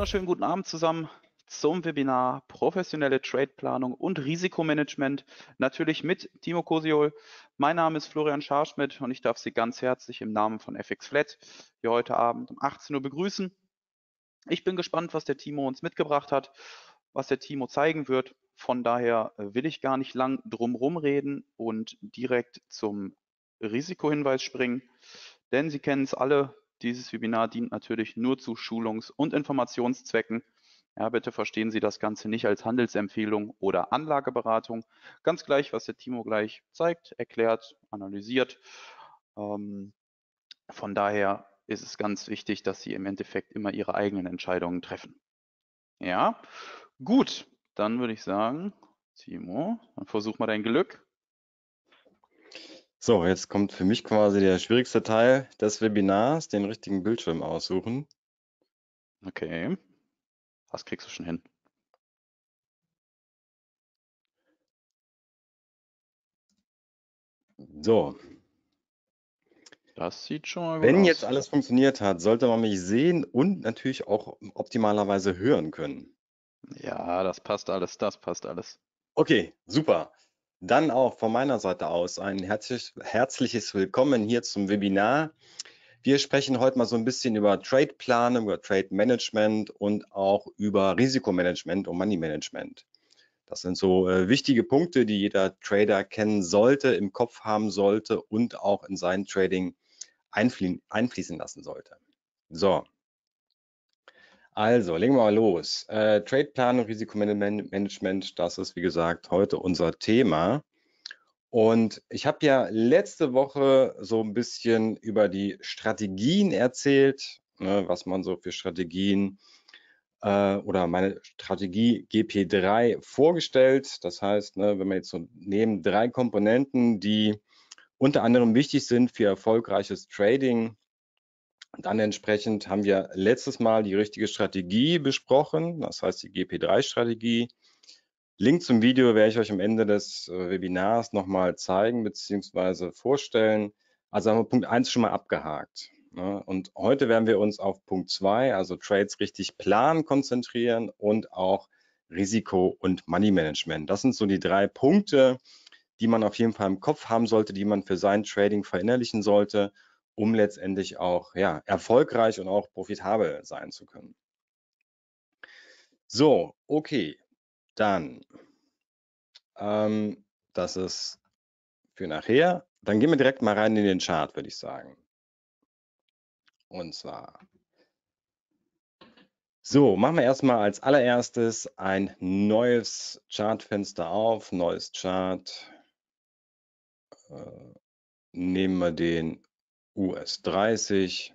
wunderschönen guten Abend zusammen zum Webinar Professionelle Tradeplanung und Risikomanagement. Natürlich mit Timo Kosiol. Mein Name ist Florian Scharschmidt und ich darf Sie ganz herzlich im Namen von FX Flat hier heute Abend um 18 Uhr begrüßen. Ich bin gespannt, was der Timo uns mitgebracht hat, was der Timo zeigen wird. Von daher äh, will ich gar nicht lang drumherum reden und direkt zum Risikohinweis springen. Denn Sie kennen es alle, dieses Webinar dient natürlich nur zu Schulungs- und Informationszwecken. Ja, bitte verstehen Sie das Ganze nicht als Handelsempfehlung oder Anlageberatung. Ganz gleich, was der Timo gleich zeigt, erklärt, analysiert. Ähm, von daher ist es ganz wichtig, dass Sie im Endeffekt immer Ihre eigenen Entscheidungen treffen. Ja, gut, dann würde ich sagen, Timo, dann versuch mal dein Glück. So, jetzt kommt für mich quasi der schwierigste Teil des Webinars, den richtigen Bildschirm aussuchen. Okay. Das kriegst du schon hin. So. Das sieht schon mal gut Wenn aus. jetzt alles funktioniert hat, sollte man mich sehen und natürlich auch optimalerweise hören können. Ja, das passt alles, das passt alles. Okay, super. Dann auch von meiner Seite aus ein herzlich, herzliches Willkommen hier zum Webinar. Wir sprechen heute mal so ein bisschen über Trade-Planung, über Trade-Management und auch über Risikomanagement und Money-Management. Das sind so äh, wichtige Punkte, die jeder Trader kennen sollte, im Kopf haben sollte und auch in sein Trading einfließen, einfließen lassen sollte. So, also, legen wir mal los. Äh, und Risikomanagement, das ist, wie gesagt, heute unser Thema. Und ich habe ja letzte Woche so ein bisschen über die Strategien erzählt, ne, was man so für Strategien äh, oder meine Strategie GP3 vorgestellt. Das heißt, ne, wenn wir jetzt so nehmen, drei Komponenten, die unter anderem wichtig sind für erfolgreiches Trading, dann entsprechend haben wir letztes Mal die richtige Strategie besprochen, das heißt die GP3-Strategie. Link zum Video werde ich euch am Ende des äh, Webinars nochmal zeigen bzw. vorstellen. Also haben wir Punkt 1 schon mal abgehakt. Ne? Und heute werden wir uns auf Punkt 2, also Trades richtig planen, konzentrieren und auch Risiko und Money Management. Das sind so die drei Punkte, die man auf jeden Fall im Kopf haben sollte, die man für sein Trading verinnerlichen sollte um letztendlich auch ja, erfolgreich und auch profitabel sein zu können. So, okay, dann, ähm, das ist für nachher. Dann gehen wir direkt mal rein in den Chart, würde ich sagen. Und zwar, so, machen wir erstmal als allererstes ein neues Chartfenster auf, neues Chart. Äh, nehmen wir den US 30.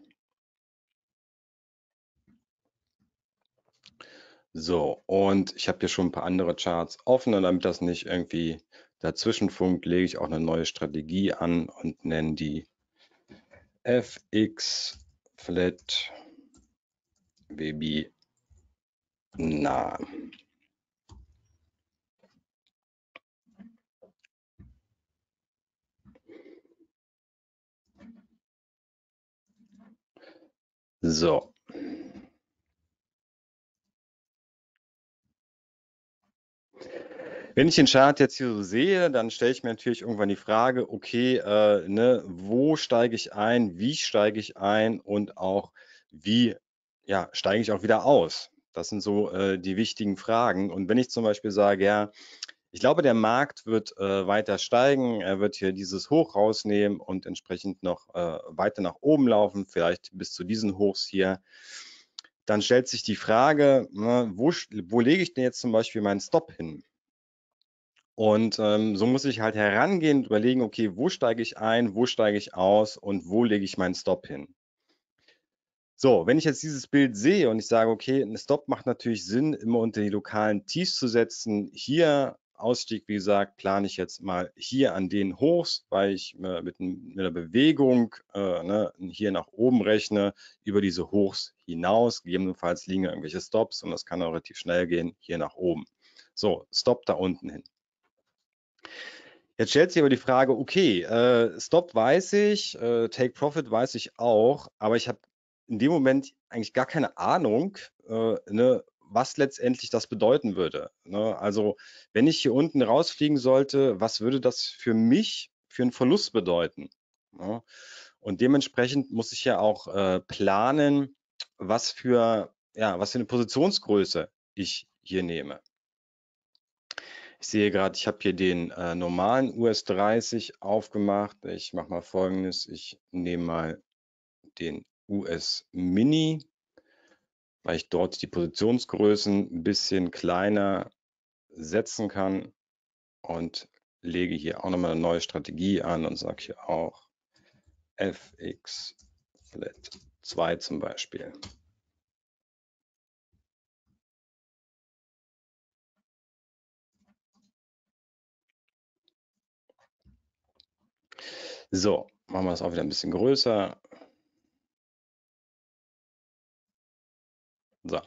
So, und ich habe hier schon ein paar andere Charts offen und damit das nicht irgendwie dazwischen funkt, lege ich auch eine neue Strategie an und nenne die FX Flat WB nah. So. Wenn ich den Chart jetzt hier so sehe, dann stelle ich mir natürlich irgendwann die Frage, okay, äh, ne, wo steige ich ein, wie steige ich ein und auch wie ja, steige ich auch wieder aus? Das sind so äh, die wichtigen Fragen. Und wenn ich zum Beispiel sage, ja, ich glaube, der Markt wird äh, weiter steigen. Er wird hier dieses Hoch rausnehmen und entsprechend noch äh, weiter nach oben laufen, vielleicht bis zu diesen Hochs hier. Dann stellt sich die Frage, ne, wo, wo lege ich denn jetzt zum Beispiel meinen Stop hin? Und ähm, so muss ich halt herangehen und überlegen, okay, wo steige ich ein, wo steige ich aus und wo lege ich meinen Stop hin? So, wenn ich jetzt dieses Bild sehe und ich sage, okay, ein Stop macht natürlich Sinn, immer unter die lokalen Tiefs zu setzen. Hier Ausstieg, wie gesagt, plane ich jetzt mal hier an den Hochs, weil ich äh, mit, mit, einer Bewegung äh, ne, hier nach oben rechne, über diese Hochs hinaus. Gegebenenfalls liegen irgendwelche Stops und das kann auch relativ schnell gehen, hier nach oben. So, Stop da unten hin. Jetzt stellt sich aber die Frage, okay, äh, Stop weiß ich, äh, Take Profit weiß ich auch, aber ich habe in dem Moment eigentlich gar keine Ahnung, äh, ne, was letztendlich das bedeuten würde. Ne? Also wenn ich hier unten rausfliegen sollte, was würde das für mich für einen Verlust bedeuten? Ne? Und dementsprechend muss ich ja auch äh, planen, was für, ja, was für eine Positionsgröße ich hier nehme. Ich sehe gerade, ich habe hier den äh, normalen US 30 aufgemacht. Ich mache mal folgendes. Ich nehme mal den US Mini weil ich dort die Positionsgrößen ein bisschen kleiner setzen kann und lege hier auch nochmal eine neue Strategie an und sage hier auch fx flat 2 zum Beispiel. So, machen wir das auch wieder ein bisschen größer. So.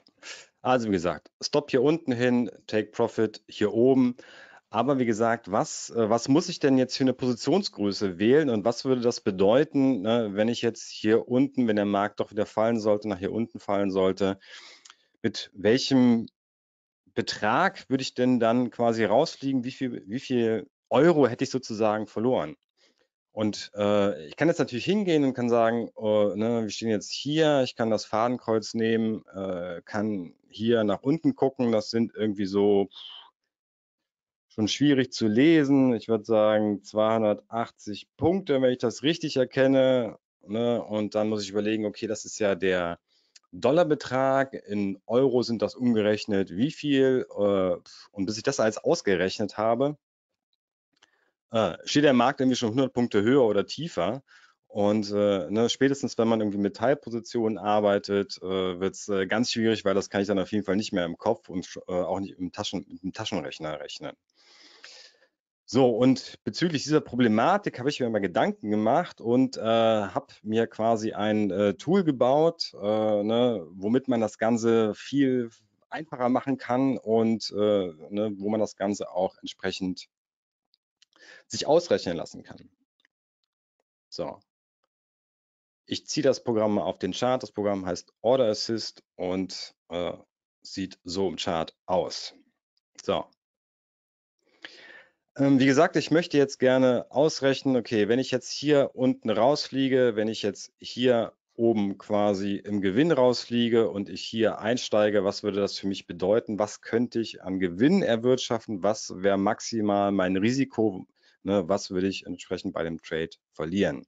Also wie gesagt, Stop hier unten hin, Take Profit hier oben. Aber wie gesagt, was, äh, was muss ich denn jetzt für eine Positionsgröße wählen und was würde das bedeuten, ne, wenn ich jetzt hier unten, wenn der Markt doch wieder fallen sollte, nach hier unten fallen sollte, mit welchem Betrag würde ich denn dann quasi rausfliegen? Wie viel, wie viel Euro hätte ich sozusagen verloren? Und äh, ich kann jetzt natürlich hingehen und kann sagen, oh, ne, wir stehen jetzt hier, ich kann das Fadenkreuz nehmen, äh, kann hier nach unten gucken, das sind irgendwie so schon schwierig zu lesen. Ich würde sagen 280 Punkte, wenn ich das richtig erkenne. Ne? Und dann muss ich überlegen, okay, das ist ja der Dollarbetrag, in Euro sind das umgerechnet wie viel. Äh, und bis ich das als ausgerechnet habe, Ah, steht der Markt irgendwie schon 100 Punkte höher oder tiefer. Und äh, ne, spätestens, wenn man irgendwie mit Teilpositionen arbeitet, äh, wird es äh, ganz schwierig, weil das kann ich dann auf jeden Fall nicht mehr im Kopf und äh, auch nicht im, Taschen, im Taschenrechner rechnen. So, und bezüglich dieser Problematik habe ich mir mal Gedanken gemacht und äh, habe mir quasi ein äh, Tool gebaut, äh, ne, womit man das Ganze viel einfacher machen kann und äh, ne, wo man das Ganze auch entsprechend sich ausrechnen lassen kann. So. Ich ziehe das Programm mal auf den Chart. Das Programm heißt Order Assist und äh, sieht so im Chart aus. So. Ähm, wie gesagt, ich möchte jetzt gerne ausrechnen, okay, wenn ich jetzt hier unten rausfliege, wenn ich jetzt hier oben quasi im Gewinn rausfliege und ich hier einsteige, was würde das für mich bedeuten? Was könnte ich an Gewinn erwirtschaften? Was wäre maximal mein Risiko? Ne, was würde ich entsprechend bei dem Trade verlieren?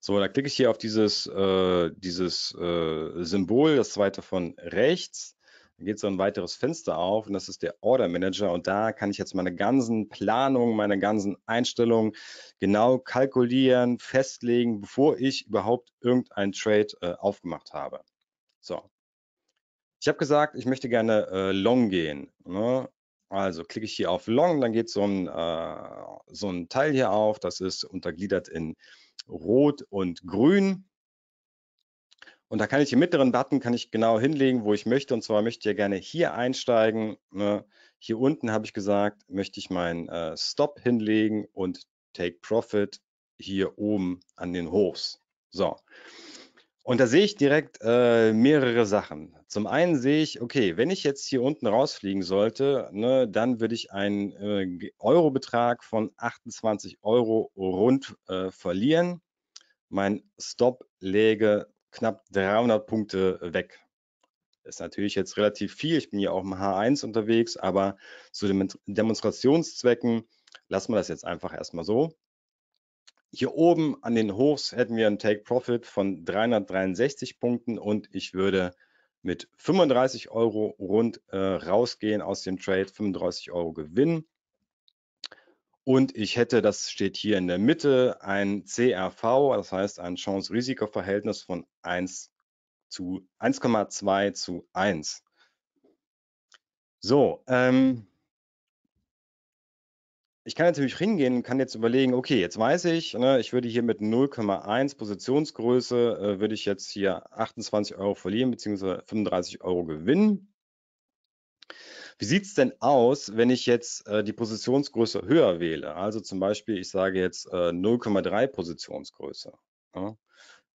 So, da klicke ich hier auf dieses, äh, dieses äh, Symbol, das zweite von rechts. Da geht so ein weiteres Fenster auf und das ist der Order Manager. Und da kann ich jetzt meine ganzen Planungen, meine ganzen Einstellungen genau kalkulieren, festlegen, bevor ich überhaupt irgendein Trade äh, aufgemacht habe. So. Ich habe gesagt, ich möchte gerne äh, long gehen. Ne? Also klicke ich hier auf Long, dann geht so ein, äh, so ein Teil hier auf, das ist untergliedert in Rot und Grün. Und da kann ich im mittleren Button kann ich genau hinlegen, wo ich möchte. Und zwar möchte ich ja gerne hier einsteigen. Ne? Hier unten habe ich gesagt, möchte ich meinen äh, Stop hinlegen und Take Profit hier oben an den Hochs. So, und da sehe ich direkt äh, mehrere Sachen. Zum einen sehe ich, okay, wenn ich jetzt hier unten rausfliegen sollte, ne, dann würde ich einen äh, Eurobetrag von 28 Euro rund äh, verlieren. Mein Stop läge knapp 300 Punkte weg. Ist natürlich jetzt relativ viel. Ich bin ja auch im H1 unterwegs, aber zu den Demonstrationszwecken lassen wir das jetzt einfach erstmal so. Hier oben an den Hochs hätten wir einen Take Profit von 363 Punkten und ich würde mit 35 Euro rund äh, rausgehen aus dem Trade, 35 Euro Gewinn. Und ich hätte, das steht hier in der Mitte, ein CRV, das heißt ein Chance-Risiko-Verhältnis von 1 zu 1,2 zu 1. So, ähm, ich kann natürlich hingehen und kann jetzt überlegen, okay, jetzt weiß ich, ne, ich würde hier mit 0,1 Positionsgröße, äh, würde ich jetzt hier 28 Euro verlieren, beziehungsweise 35 Euro gewinnen. Wie sieht es denn aus, wenn ich jetzt äh, die Positionsgröße höher wähle? Also zum Beispiel, ich sage jetzt äh, 0,3 Positionsgröße. Ja.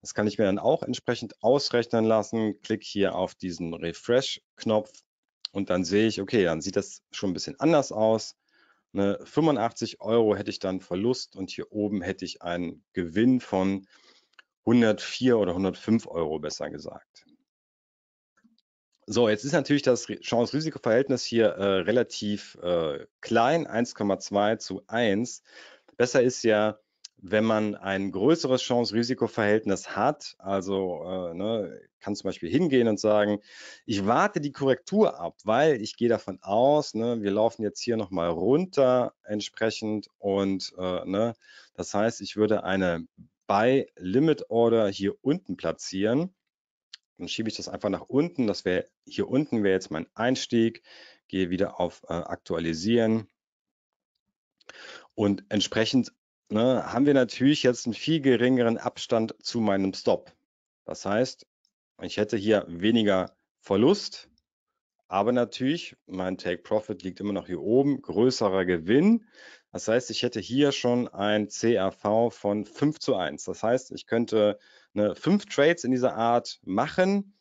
Das kann ich mir dann auch entsprechend ausrechnen lassen. Klick hier auf diesen Refresh-Knopf und dann sehe ich, okay, dann sieht das schon ein bisschen anders aus eine 85 Euro hätte ich dann Verlust und hier oben hätte ich einen Gewinn von 104 oder 105 Euro besser gesagt. So, jetzt ist natürlich das Chance-Risiko-Verhältnis hier äh, relativ äh, klein, 1,2 zu 1. Besser ist ja, wenn man ein größeres Chance-Risiko-Verhältnis hat, also äh, ne, kann zum Beispiel hingehen und sagen, ich warte die Korrektur ab, weil ich gehe davon aus, ne, wir laufen jetzt hier nochmal runter entsprechend und äh, ne, das heißt, ich würde eine Buy-Limit-Order hier unten platzieren. Dann schiebe ich das einfach nach unten. Das wäre hier unten wäre jetzt mein Einstieg. Gehe wieder auf äh, Aktualisieren. Und entsprechend ne, haben wir natürlich jetzt einen viel geringeren Abstand zu meinem Stop. Das heißt, ich hätte hier weniger Verlust, aber natürlich, mein Take Profit liegt immer noch hier oben, größerer Gewinn. Das heißt, ich hätte hier schon ein CAV von 5 zu 1. Das heißt, ich könnte ne, fünf Trades in dieser Art machen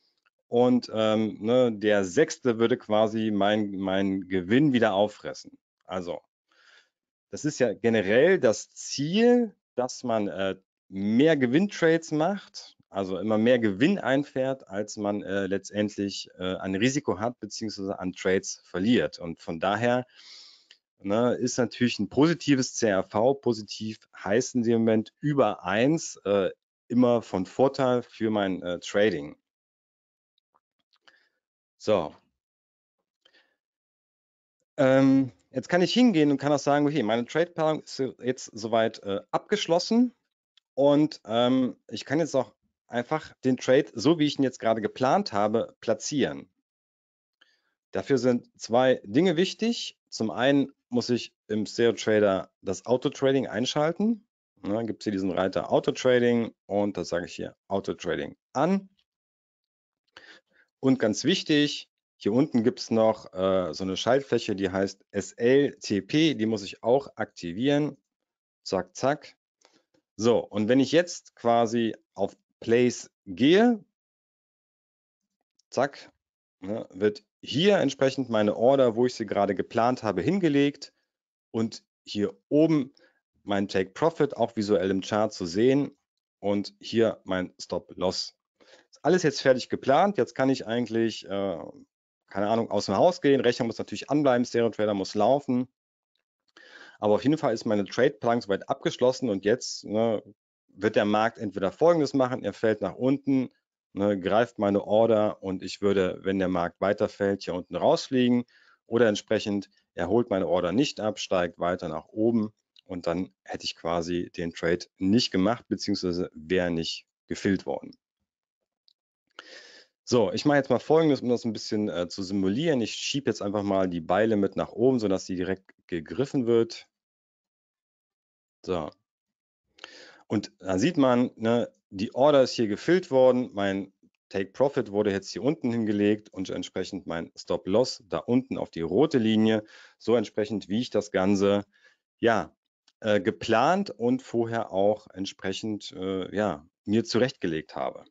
und ähm, ne, der sechste würde quasi meinen mein Gewinn wieder auffressen. Also das ist ja generell das Ziel, dass man äh, mehr Gewinntrades macht, also immer mehr Gewinn einfährt, als man äh, letztendlich äh, an Risiko hat, beziehungsweise an Trades verliert. Und von daher ne, ist natürlich ein positives CRV, positiv heißt in dem Moment über eins äh, immer von Vorteil für mein äh, Trading. So. Ähm, Jetzt kann ich hingehen und kann auch sagen, okay, meine Trade-Paarung ist jetzt soweit äh, abgeschlossen und ähm, ich kann jetzt auch einfach den Trade, so wie ich ihn jetzt gerade geplant habe, platzieren. Dafür sind zwei Dinge wichtig. Zum einen muss ich im SEO Trader das Auto Trading einschalten. Ja, dann gibt es hier diesen Reiter Auto Trading und da sage ich hier Auto Trading an. Und ganz wichtig, hier unten gibt es noch äh, so eine Schaltfläche, die heißt SLTP, die muss ich auch aktivieren. Zack, zack. So, und wenn ich jetzt quasi auf Place gehe, zack, ne, wird hier entsprechend meine Order, wo ich sie gerade geplant habe, hingelegt und hier oben mein Take Profit auch visuell im Chart zu sehen und hier mein Stop Loss. Ist alles jetzt fertig geplant. Jetzt kann ich eigentlich äh, keine Ahnung, aus dem Haus gehen. Rechner muss natürlich anbleiben, Stereo-Trader muss laufen. Aber auf jeden Fall ist meine Trade-Plank soweit abgeschlossen und jetzt ne, wird der Markt entweder folgendes machen, er fällt nach unten, ne, greift meine Order und ich würde, wenn der Markt weiterfällt, hier unten rausfliegen oder entsprechend, er holt meine Order nicht ab, steigt weiter nach oben und dann hätte ich quasi den Trade nicht gemacht, beziehungsweise wäre nicht gefüllt worden. So, ich mache jetzt mal Folgendes, um das ein bisschen äh, zu simulieren. Ich schiebe jetzt einfach mal die Beile mit nach oben, sodass sie direkt gegriffen wird. So. Und da sieht man, ne, die Order ist hier gefüllt worden. Mein Take Profit wurde jetzt hier unten hingelegt und entsprechend mein Stop Loss da unten auf die rote Linie. So entsprechend, wie ich das Ganze ja äh, geplant und vorher auch entsprechend äh, ja mir zurechtgelegt habe.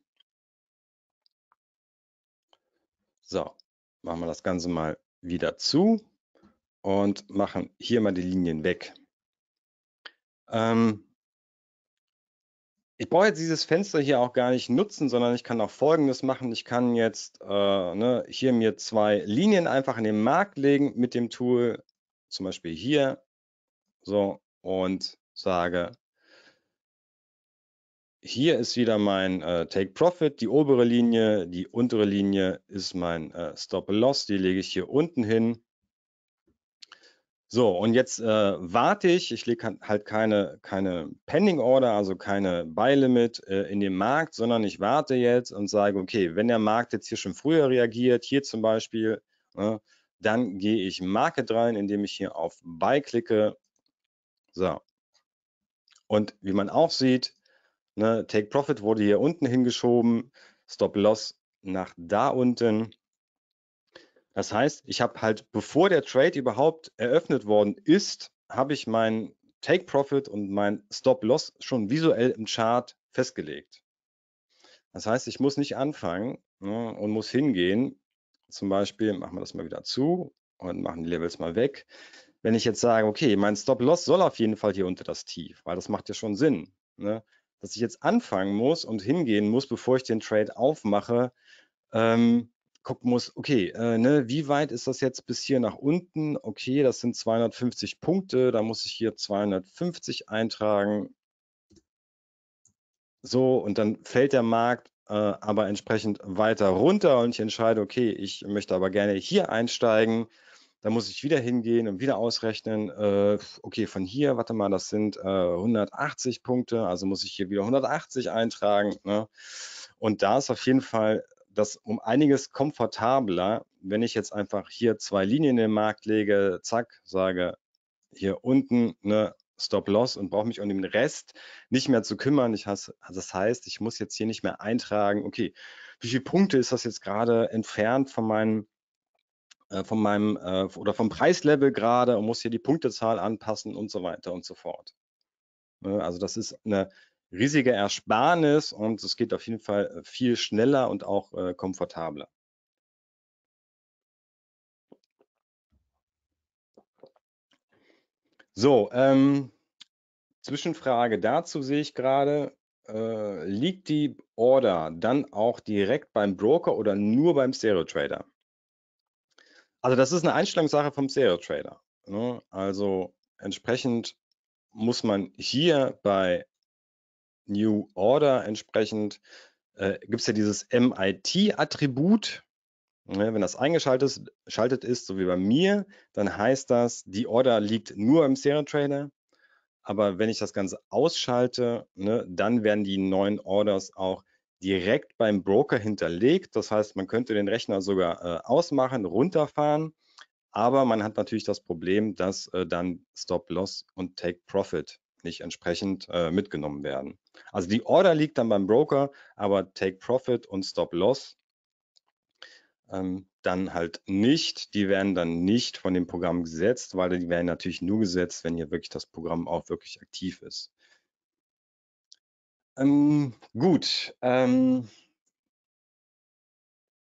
So, machen wir das Ganze mal wieder zu und machen hier mal die Linien weg. Ähm, ich brauche jetzt dieses Fenster hier auch gar nicht nutzen, sondern ich kann auch Folgendes machen. Ich kann jetzt äh, ne, hier mir zwei Linien einfach in den Markt legen mit dem Tool, zum Beispiel hier, so, und sage hier ist wieder mein äh, Take Profit, die obere Linie, die untere Linie ist mein äh, Stop Loss, die lege ich hier unten hin. So, und jetzt äh, warte ich, ich lege halt keine, keine Pending Order, also keine Buy Limit äh, in den Markt, sondern ich warte jetzt und sage, okay, wenn der Markt jetzt hier schon früher reagiert, hier zum Beispiel, ne, dann gehe ich Market rein, indem ich hier auf Buy klicke. So. Und wie man auch sieht, Ne? Take Profit wurde hier unten hingeschoben, Stop Loss nach da unten. Das heißt, ich habe halt, bevor der Trade überhaupt eröffnet worden ist, habe ich meinen Take Profit und mein Stop Loss schon visuell im Chart festgelegt. Das heißt, ich muss nicht anfangen ne, und muss hingehen. Zum Beispiel machen wir das mal wieder zu und machen die Levels mal weg. Wenn ich jetzt sage, okay, mein Stop Loss soll auf jeden Fall hier unter das Tief, weil das macht ja schon Sinn. Ne? dass ich jetzt anfangen muss und hingehen muss, bevor ich den Trade aufmache, ähm, gucken muss, okay, äh, ne, wie weit ist das jetzt bis hier nach unten? Okay, das sind 250 Punkte, da muss ich hier 250 eintragen. So, und dann fällt der Markt äh, aber entsprechend weiter runter und ich entscheide, okay, ich möchte aber gerne hier einsteigen. Da muss ich wieder hingehen und wieder ausrechnen, äh, okay, von hier, warte mal, das sind äh, 180 Punkte, also muss ich hier wieder 180 eintragen. Ne? Und da ist auf jeden Fall das um einiges komfortabler, wenn ich jetzt einfach hier zwei Linien in den Markt lege, zack, sage hier unten ne, Stop-Loss und brauche mich um den Rest nicht mehr zu kümmern. Ich has, also das heißt, ich muss jetzt hier nicht mehr eintragen, okay, wie viele Punkte ist das jetzt gerade entfernt von meinem äh, von meinem äh, oder vom Preislevel gerade und muss hier die Punktezahl anpassen und so weiter und so fort. Ne, also das ist eine riesige Ersparnis und es geht auf jeden Fall äh, viel schneller und auch äh, komfortabler. So, ähm, Zwischenfrage dazu sehe ich gerade, äh, liegt die Order dann auch direkt beim Broker oder nur beim Stereo Trader? Also das ist eine Einstellungssache vom Serial trader Ne? Also entsprechend muss man hier bei New Order entsprechend, äh, gibt es ja dieses MIT-Attribut. Ne? Wenn das eingeschaltet ist, so wie bei mir, dann heißt das, die Order liegt nur im Serial trader Aber wenn ich das Ganze ausschalte, ne, dann werden die neuen Orders auch direkt beim Broker hinterlegt. Das heißt, man könnte den Rechner sogar äh, ausmachen, runterfahren, aber man hat natürlich das Problem, dass äh, dann Stop-Loss und Take-Profit nicht entsprechend äh, mitgenommen werden. Also die Order liegt dann beim Broker, aber Take-Profit und Stop-Loss ähm, dann halt nicht. Die werden dann nicht von dem Programm gesetzt, weil die werden natürlich nur gesetzt, wenn hier wirklich das Programm auch wirklich aktiv ist. Ähm, gut. Ähm, hm.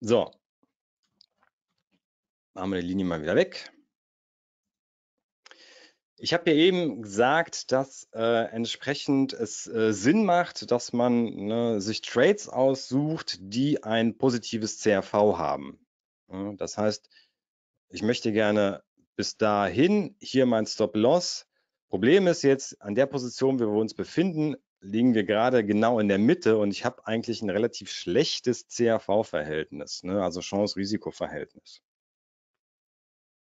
so. Machen wir die Linie mal wieder weg. Ich habe ja eben gesagt, dass äh, entsprechend es äh, Sinn macht, dass man ne, sich Trades aussucht, die ein positives CRV haben. Ja, das heißt, ich möchte gerne bis dahin hier mein Stop-Loss. Problem ist jetzt, an der Position, wo wir uns befinden, liegen wir gerade genau in der Mitte und ich habe eigentlich ein relativ schlechtes CAV-Verhältnis, ne? also Chance-Risiko-Verhältnis.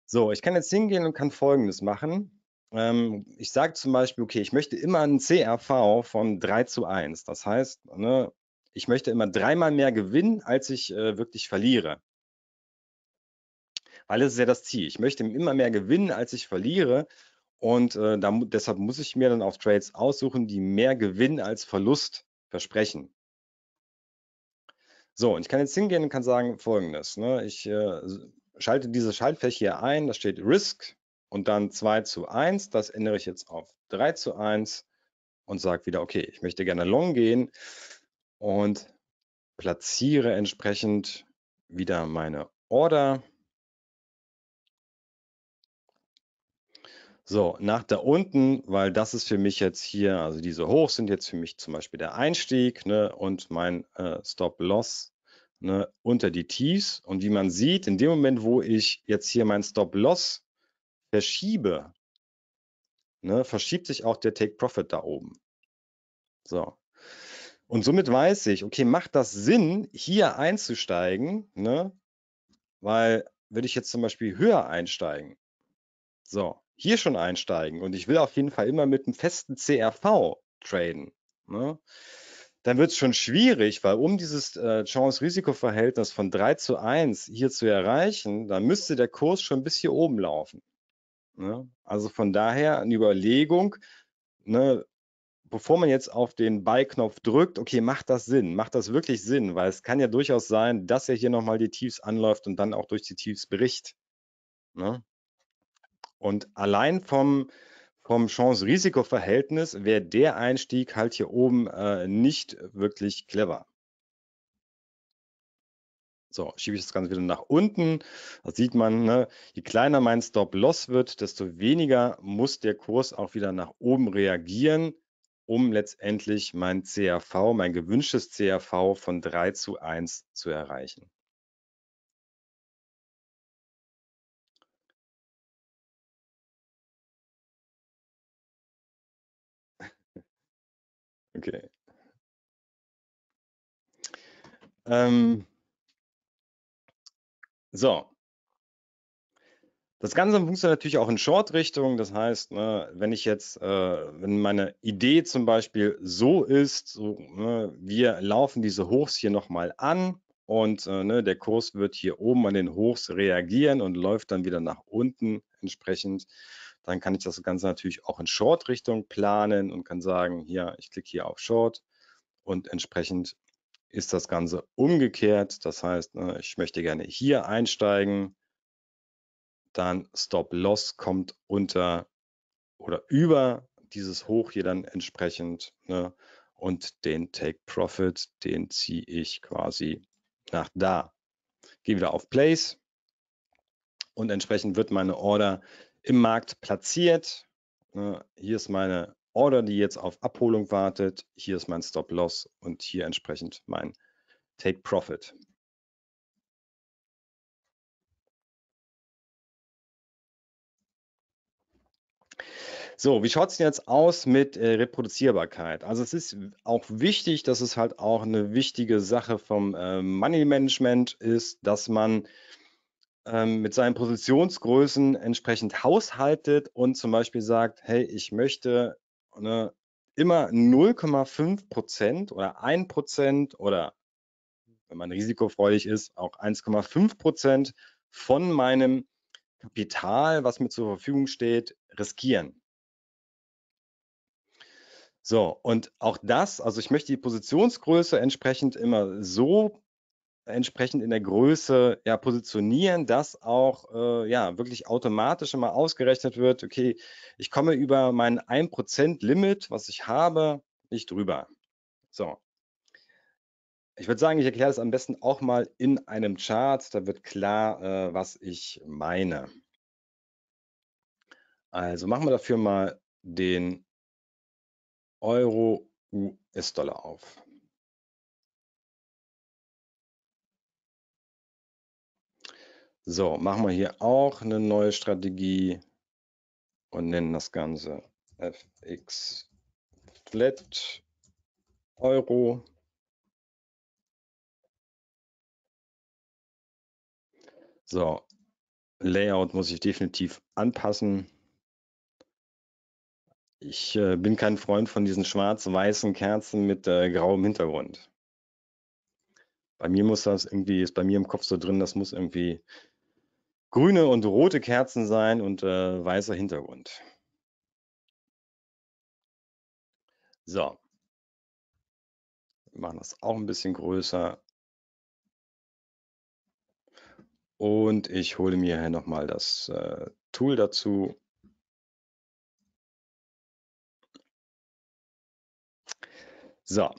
So, ich kann jetzt hingehen und kann Folgendes machen. Ähm, ich sage zum Beispiel, okay, ich möchte immer einen CRV von 3 zu 1. Das heißt, ne, ich möchte immer dreimal mehr gewinnen, als ich äh, wirklich verliere. Weil das ist ja das Ziel. Ich möchte immer mehr gewinnen, als ich verliere. Und äh, da, deshalb muss ich mir dann auch Trades aussuchen, die mehr Gewinn als Verlust versprechen. So, und ich kann jetzt hingehen und kann sagen folgendes. Ne? Ich äh, schalte diese Schaltfläche hier ein, da steht Risk und dann 2 zu 1. Das ändere ich jetzt auf 3 zu 1 und sage wieder, okay, ich möchte gerne long gehen und platziere entsprechend wieder meine Order. So, nach da unten, weil das ist für mich jetzt hier, also diese hoch sind jetzt für mich zum Beispiel der Einstieg ne, und mein äh, Stop-Loss ne, unter die Tiefs. Und wie man sieht, in dem Moment, wo ich jetzt hier mein Stop-Loss verschiebe, ne, verschiebt sich auch der Take-Profit da oben. So. Und somit weiß ich, okay, macht das Sinn, hier einzusteigen, ne? weil würde ich jetzt zum Beispiel höher einsteigen, so, hier schon einsteigen und ich will auf jeden Fall immer mit einem festen CRV traden, ne, dann wird es schon schwierig, weil um dieses äh, Chance-Risiko-Verhältnis von 3 zu 1 hier zu erreichen, dann müsste der Kurs schon bis hier oben laufen. Ne? Also von daher eine Überlegung, ne, bevor man jetzt auf den Buy-Knopf drückt, okay, macht das Sinn? Macht das wirklich Sinn? Weil es kann ja durchaus sein, dass er hier nochmal die Tiefs anläuft und dann auch durch die Tiefs bricht. Ne? Und allein vom, vom Chance-Risiko-Verhältnis wäre der Einstieg halt hier oben äh, nicht wirklich clever. So, schiebe ich das Ganze wieder nach unten. Da sieht man, ne, je kleiner mein Stop-Loss wird, desto weniger muss der Kurs auch wieder nach oben reagieren, um letztendlich mein CRV, mein gewünschtes CRV von 3 zu 1 zu erreichen. Okay. Ähm, hm. so. Das Ganze funktioniert natürlich auch in Short-Richtung. Das heißt, ne, wenn ich jetzt, äh, wenn meine Idee zum Beispiel so ist, so, ne, wir laufen diese Hochs hier nochmal an und äh, ne, der Kurs wird hier oben an den Hochs reagieren und läuft dann wieder nach unten entsprechend dann kann ich das Ganze natürlich auch in Short-Richtung planen und kann sagen, hier, ich klicke hier auf Short und entsprechend ist das Ganze umgekehrt. Das heißt, ne, ich möchte gerne hier einsteigen, dann Stop-Loss kommt unter oder über dieses Hoch hier dann entsprechend ne? und den Take-Profit, den ziehe ich quasi nach da. Gehe wieder auf Place und entsprechend wird meine Order im Markt platziert. Ne? Hier ist meine Order, die jetzt auf Abholung wartet. Hier ist mein Stop-Loss und hier entsprechend mein Take-Profit. So, wie schaut es jetzt aus mit äh, Reproduzierbarkeit? Also es ist auch wichtig, dass es halt auch eine wichtige Sache vom äh, Money Management ist, dass man ähm, mit seinen Positionsgrößen entsprechend haushaltet und zum Beispiel sagt, hey, ich möchte ne, immer 0,5 Prozent oder 1 Prozent oder wenn man risikofreudig ist, auch 1,5 Prozent von meinem Kapital, was mir zur Verfügung steht, riskieren. So, und auch das, also ich möchte die Positionsgröße entsprechend immer so entsprechend in der Größe ja, positionieren, dass auch äh, ja, wirklich automatisch immer ausgerechnet wird, okay, ich komme über mein 1% Limit, was ich habe, nicht drüber. So. Ich würde sagen, ich erkläre das am besten auch mal in einem Chart, da wird klar, äh, was ich meine. Also machen wir dafür mal den Euro US-Dollar auf. So, machen wir hier auch eine neue Strategie und nennen das Ganze FX Flat Euro. So, Layout muss ich definitiv anpassen. Ich äh, bin kein Freund von diesen schwarz-weißen Kerzen mit äh, grauem Hintergrund. Bei mir muss das irgendwie, ist bei mir im Kopf so drin, das muss irgendwie grüne und rote Kerzen sein und äh, weißer Hintergrund. So. Wir machen das auch ein bisschen größer. Und ich hole mir hier nochmal das äh, Tool dazu. So.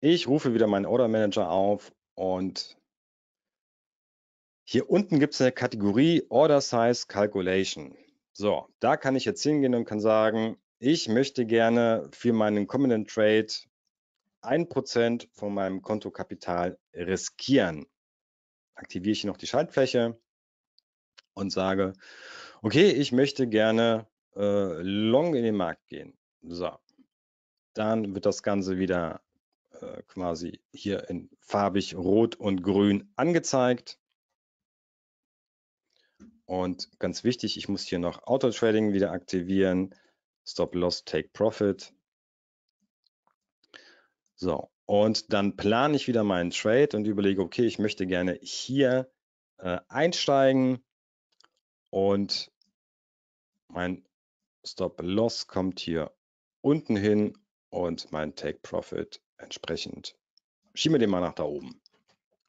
Ich rufe wieder meinen Order Manager auf und hier unten gibt es eine Kategorie Order Size Calculation. So, da kann ich jetzt hingehen und kann sagen, ich möchte gerne für meinen kommenden Trade 1% von meinem Kontokapital riskieren. Aktiviere ich noch die Schaltfläche und sage, okay, ich möchte gerne äh, long in den Markt gehen. So, dann wird das Ganze wieder äh, quasi hier in farbig rot und grün angezeigt. Und ganz wichtig, ich muss hier noch Auto-Trading wieder aktivieren, Stop-Loss, Take-Profit. So, und dann plane ich wieder meinen Trade und überlege, okay, ich möchte gerne hier äh, einsteigen und mein Stop-Loss kommt hier unten hin und mein Take-Profit entsprechend. Schieben wir den mal nach da oben.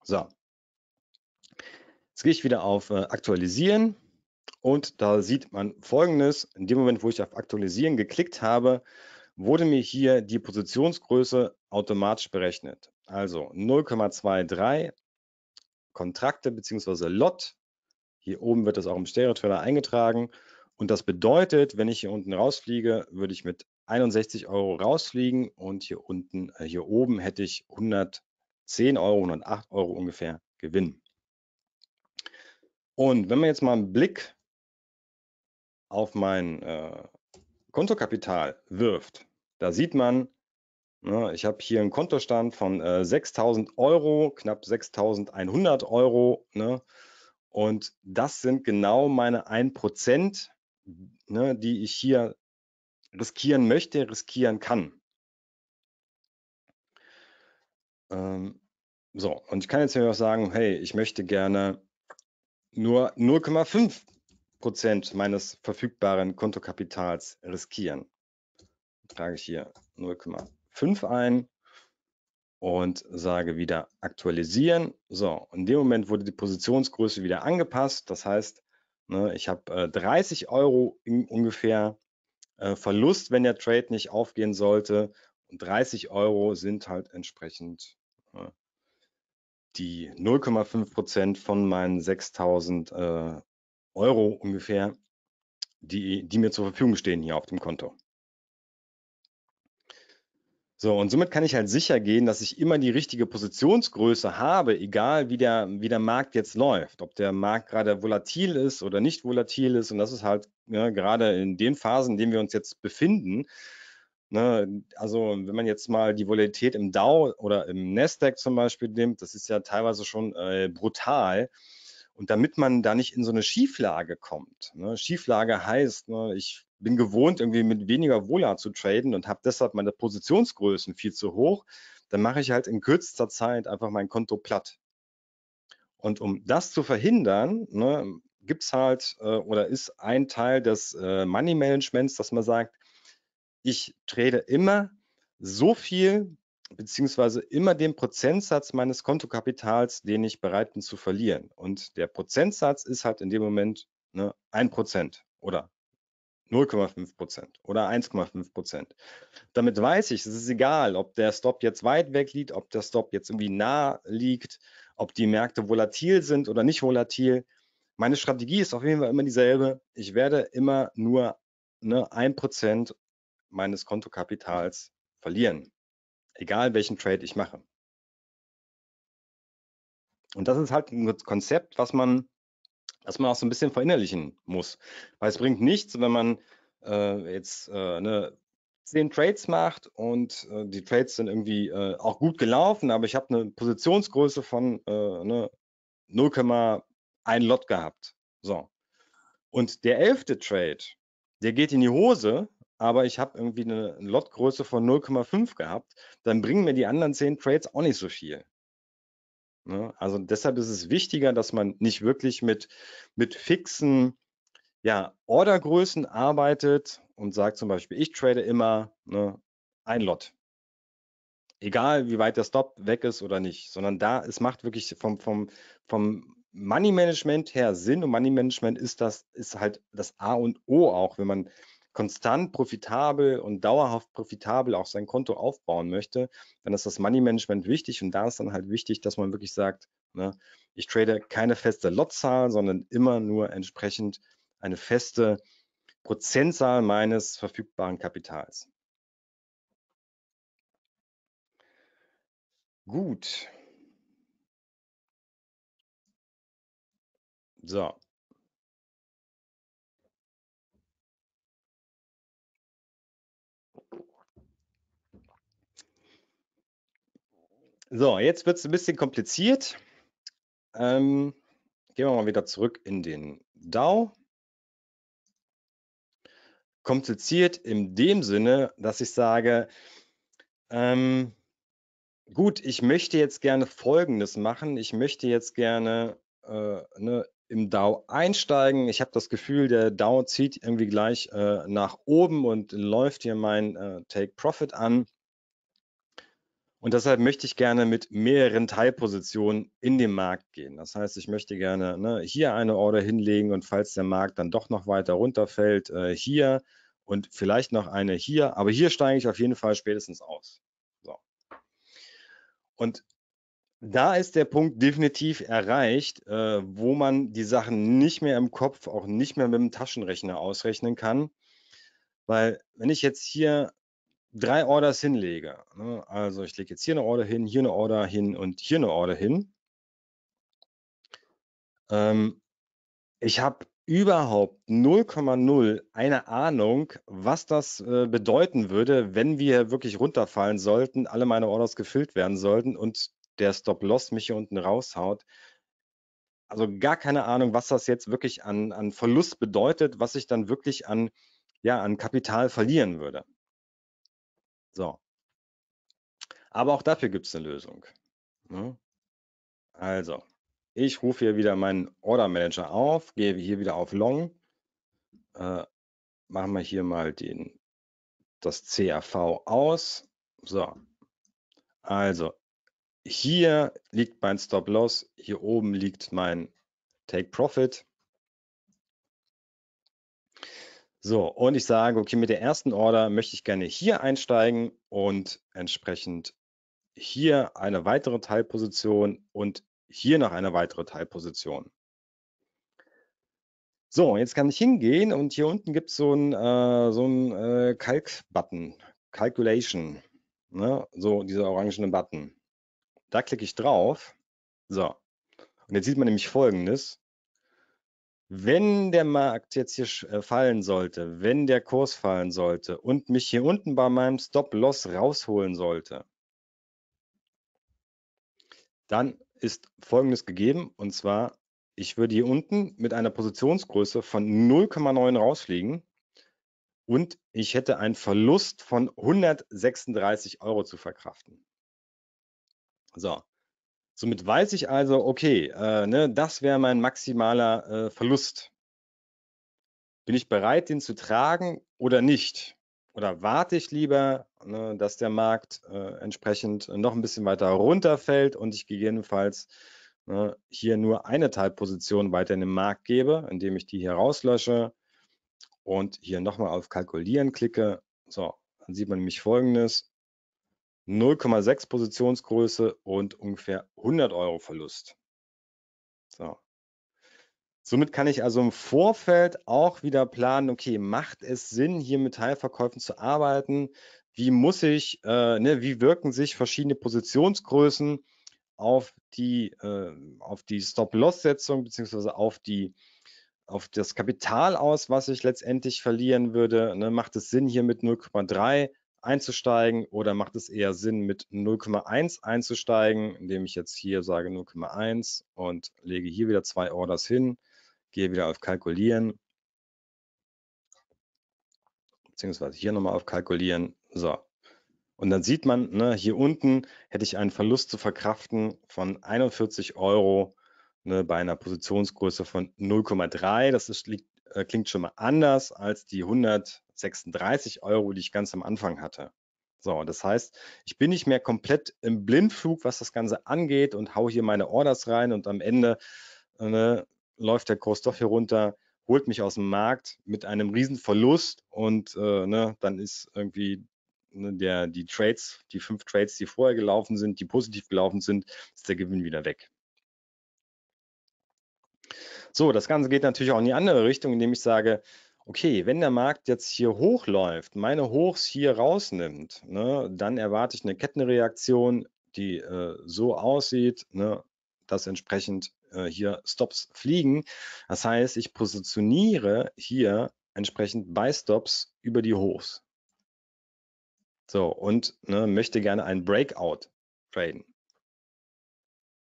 So, Jetzt gehe ich wieder auf äh, Aktualisieren und da sieht man Folgendes. In dem Moment, wo ich auf Aktualisieren geklickt habe, wurde mir hier die Positionsgröße automatisch berechnet. Also 0,23 Kontrakte bzw. Lot. Hier oben wird das auch im Stereo-Trailer eingetragen. Und das bedeutet, wenn ich hier unten rausfliege, würde ich mit 61 Euro rausfliegen und hier unten, äh, hier oben hätte ich 110 Euro, 108 Euro ungefähr Gewinn. Und wenn man jetzt mal einen Blick auf mein äh, Kontokapital wirft, da sieht man, ne, ich habe hier einen Kontostand von äh, 6.000 Euro, knapp 6.100 Euro. Ne, und das sind genau meine 1%, ne, die ich hier riskieren möchte, riskieren kann. Ähm, so, und ich kann jetzt hier auch sagen, hey, ich möchte gerne nur 0,5 Prozent meines verfügbaren Kontokapitals riskieren. Trage ich hier 0,5 ein und sage wieder aktualisieren. So, in dem Moment wurde die Positionsgröße wieder angepasst. Das heißt, ne, ich habe äh, 30 Euro ungefähr äh, Verlust, wenn der Trade nicht aufgehen sollte. Und 30 Euro sind halt entsprechend die 0,5 Prozent von meinen 6000 äh, Euro ungefähr, die, die mir zur Verfügung stehen hier auf dem Konto. So, und somit kann ich halt sicher gehen, dass ich immer die richtige Positionsgröße habe, egal wie der, wie der Markt jetzt läuft, ob der Markt gerade volatil ist oder nicht volatil ist. Und das ist halt ja, ne, gerade in den Phasen, in denen wir uns jetzt befinden, Ne, also wenn man jetzt mal die Volatilität im DAO oder im Nasdaq zum Beispiel nimmt, das ist ja teilweise schon äh, brutal. Und damit man da nicht in so eine Schieflage kommt. Ne, Schieflage heißt, ne, ich bin gewohnt, irgendwie mit weniger Wohler zu traden und habe deshalb meine Positionsgrößen viel zu hoch. Dann mache ich halt in kürzester Zeit einfach mein Konto platt. Und um das zu verhindern, ne, gibt es halt äh, oder ist ein Teil des äh, Money Managements, dass man sagt, ich trade immer so viel beziehungsweise immer den Prozentsatz meines Kontokapitals, den ich bereit bin zu verlieren. Und der Prozentsatz ist halt in dem Moment ne, 1% oder 0,5% oder 1,5%. Damit weiß ich, es ist egal, ob der Stop jetzt weit weg liegt, ob der Stop jetzt irgendwie nah liegt, ob die Märkte volatil sind oder nicht volatil. Meine Strategie ist auf jeden Fall immer dieselbe. Ich werde immer nur ne, 1% meines Kontokapitals verlieren, egal welchen Trade ich mache. Und das ist halt ein Konzept, was man, was man auch so ein bisschen verinnerlichen muss. Weil es bringt nichts, wenn man äh, jetzt äh, ne, zehn Trades macht und äh, die Trades sind irgendwie äh, auch gut gelaufen, aber ich habe eine Positionsgröße von äh, ne, 0,1 Lot gehabt. So. Und der elfte Trade, der geht in die Hose, aber ich habe irgendwie eine Lotgröße von 0,5 gehabt, dann bringen mir die anderen 10 Trades auch nicht so viel. Ne? Also deshalb ist es wichtiger, dass man nicht wirklich mit, mit fixen ja, Ordergrößen arbeitet und sagt zum Beispiel, ich trade immer ne, ein Lot. Egal, wie weit der Stop weg ist oder nicht, sondern da, es macht wirklich vom, vom, vom Money Management her Sinn und Money Management ist das, ist halt das A und O auch, wenn man konstant profitabel und dauerhaft profitabel auch sein Konto aufbauen möchte, dann ist das Money Management wichtig und da ist dann halt wichtig, dass man wirklich sagt, ne, ich trade keine feste Lotzahl, sondern immer nur entsprechend eine feste Prozentzahl meines verfügbaren Kapitals. Gut. So. So, jetzt wird es ein bisschen kompliziert. Ähm, gehen wir mal wieder zurück in den DAO. Kompliziert in dem Sinne, dass ich sage, ähm, gut, ich möchte jetzt gerne Folgendes machen. Ich möchte jetzt gerne äh, ne, im DAO einsteigen. Ich habe das Gefühl, der DAO zieht irgendwie gleich äh, nach oben und läuft hier mein äh, Take Profit an. Und deshalb möchte ich gerne mit mehreren Teilpositionen in den Markt gehen. Das heißt, ich möchte gerne ne, hier eine Order hinlegen und falls der Markt dann doch noch weiter runterfällt, äh, hier und vielleicht noch eine hier. Aber hier steige ich auf jeden Fall spätestens aus. So. Und da ist der Punkt definitiv erreicht, äh, wo man die Sachen nicht mehr im Kopf, auch nicht mehr mit dem Taschenrechner ausrechnen kann. Weil wenn ich jetzt hier drei Orders hinlege. Ne? Also ich lege jetzt hier eine Order hin, hier eine Order hin und hier eine Order hin. Ähm, ich habe überhaupt 0,0 eine Ahnung, was das äh, bedeuten würde, wenn wir wirklich runterfallen sollten, alle meine Orders gefüllt werden sollten und der Stop-Loss mich hier unten raushaut. Also gar keine Ahnung, was das jetzt wirklich an, an Verlust bedeutet, was ich dann wirklich an, ja, an Kapital verlieren würde. So. Aber auch dafür gibt es eine Lösung. Ne? Also, ich rufe hier wieder meinen Order Manager auf, gehe hier wieder auf Long, äh, machen wir hier mal den, das CAV aus. So, also hier liegt mein Stop Loss, hier oben liegt mein Take Profit. So, und ich sage, okay, mit der ersten Order möchte ich gerne hier einsteigen und entsprechend hier eine weitere Teilposition und hier noch eine weitere Teilposition. So, jetzt kann ich hingehen und hier unten gibt es so einen, äh, so äh, Kalk-Button, Calculation, ne? so dieser orangene Button. Da klicke ich drauf. So, und jetzt sieht man nämlich Folgendes. Wenn der Markt jetzt hier äh, fallen sollte, wenn der Kurs fallen sollte und mich hier unten bei meinem Stop-Loss rausholen sollte, dann ist Folgendes gegeben und zwar, ich würde hier unten mit einer Positionsgröße von 0,9 rausfliegen und ich hätte einen Verlust von 136 Euro zu verkraften. So, Somit weiß ich also, okay, äh, ne, das wäre mein maximaler äh, Verlust. Bin ich bereit, den zu tragen oder nicht? Oder warte ich lieber, ne, dass der Markt äh, entsprechend noch ein bisschen weiter runterfällt und ich gegebenenfalls ne, hier nur eine Teilposition weiter in den Markt gebe, indem ich die hier rauslösche und hier nochmal auf Kalkulieren klicke. So, dann sieht man nämlich Folgendes. 0,6 Positionsgröße und ungefähr 100 Euro Verlust. So. Somit kann ich also im Vorfeld auch wieder planen, okay, macht es Sinn, hier mit Teilverkäufen zu arbeiten? Wie muss ich, äh, ne, wie wirken sich verschiedene Positionsgrößen auf die, äh, auf die Stop-Loss-Setzung beziehungsweise auf die auf das Kapital aus, was ich letztendlich verlieren würde. Ne? Macht es Sinn, hier mit 0,3 einzusteigen oder macht es eher Sinn, mit 0,1 einzusteigen, indem ich jetzt hier sage 0,1 und lege hier wieder zwei Orders hin, gehe wieder auf Kalkulieren, beziehungsweise hier nochmal auf Kalkulieren. So. Und dann sieht man, ne, hier unten hätte ich einen Verlust zu verkraften von 41 Euro ne, bei einer Positionsgröße von 0,3. Das ist, liegt äh, klingt schon mal anders als die 136 Euro, die ich ganz am Anfang hatte. So, das heißt, ich bin nicht mehr komplett im Blindflug, was das Ganze angeht und hau hier meine Orders rein und am Ende äh, läuft der Kurs doch hier runter, holt mich aus dem Markt mit einem riesen Verlust und äh, ne, dann ist irgendwie ne, der, die Trades, die fünf Trades, die vorher gelaufen sind, die positiv gelaufen sind, ist der Gewinn wieder weg. So, das Ganze geht natürlich auch in die andere Richtung, indem ich sage, okay, wenn der Markt jetzt hier hochläuft, meine Hochs hier rausnimmt, ne, dann erwarte ich eine Kettenreaktion, die äh, so aussieht, ne, dass entsprechend äh, hier Stops fliegen. Das heißt, ich positioniere hier entsprechend bei Stops über die Hochs. So, und ne, möchte gerne ein Breakout traden.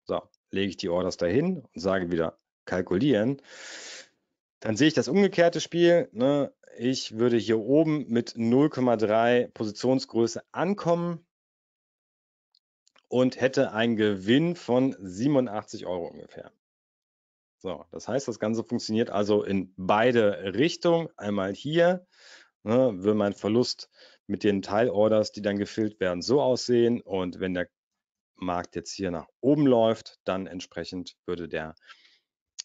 So, lege ich die Orders dahin und sage wieder kalkulieren. Dann sehe ich das umgekehrte Spiel. Ne? Ich würde hier oben mit 0,3 Positionsgröße ankommen und hätte einen Gewinn von 87 Euro ungefähr. So, das heißt, das Ganze funktioniert also in beide Richtungen. Einmal hier ne, will mein Verlust mit den Teilorders, die dann gefüllt werden, so aussehen. Und wenn der Markt jetzt hier nach oben läuft, dann entsprechend würde der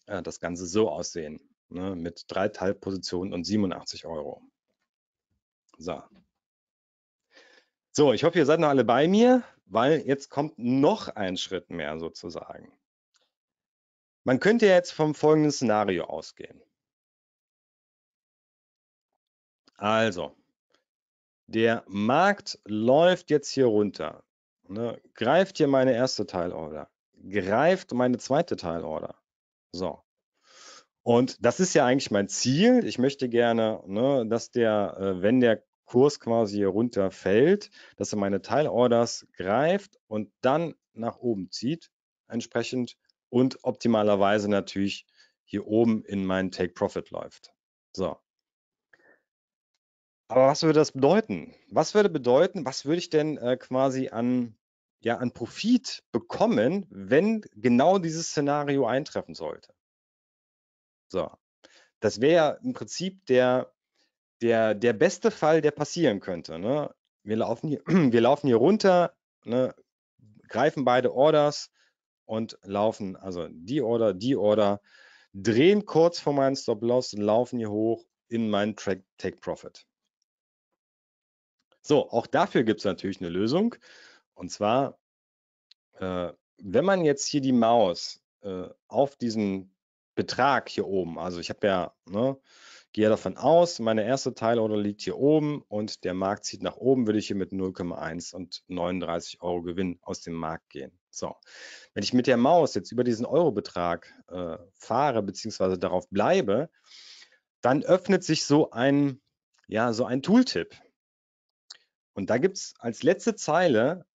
äh, das Ganze so aussehen, ne, mit drei Teilpositionen und 87 Euro. So. So, ich hoffe, ihr seid noch alle bei mir, weil jetzt kommt noch ein Schritt mehr sozusagen. Man könnte jetzt vom folgenden Szenario ausgehen. Also, der Markt läuft jetzt hier runter. Ne? Greift hier meine erste Teilorder, greift meine zweite Teilorder. So. Und das ist ja eigentlich mein Ziel. Ich möchte gerne, ne, dass der, äh, wenn der Kurs quasi hier runterfällt, dass er meine Teilorders greift und dann nach oben zieht, entsprechend und optimalerweise natürlich hier oben in meinen Take Profit läuft. So. Aber was würde das bedeuten? Was würde bedeuten, was würde ich denn äh, quasi an ja an Profit bekommen, wenn genau dieses Szenario eintreffen sollte. So, das wäre ja im Prinzip der, der, der beste Fall, der passieren könnte. Ne? Wir, laufen hier, wir laufen hier runter, ne? greifen beide Orders und laufen, also die Order, die Order, drehen kurz vor meinen Stop-Loss, und laufen hier hoch in meinen Take-Profit. So, auch dafür gibt es natürlich eine Lösung. Und zwar, äh, wenn man jetzt hier die Maus äh, auf diesen Betrag hier oben, also ich habe ja, ne, gehe davon aus, meine erste Teilorder liegt hier oben und der Markt zieht nach oben, würde ich hier mit 0,1 und 39 Euro Gewinn aus dem Markt gehen. So, wenn ich mit der Maus jetzt über diesen Eurobetrag äh, fahre, beziehungsweise darauf bleibe, dann öffnet sich so ein, ja, so ein Tooltip. Und da gibt es als letzte Zeile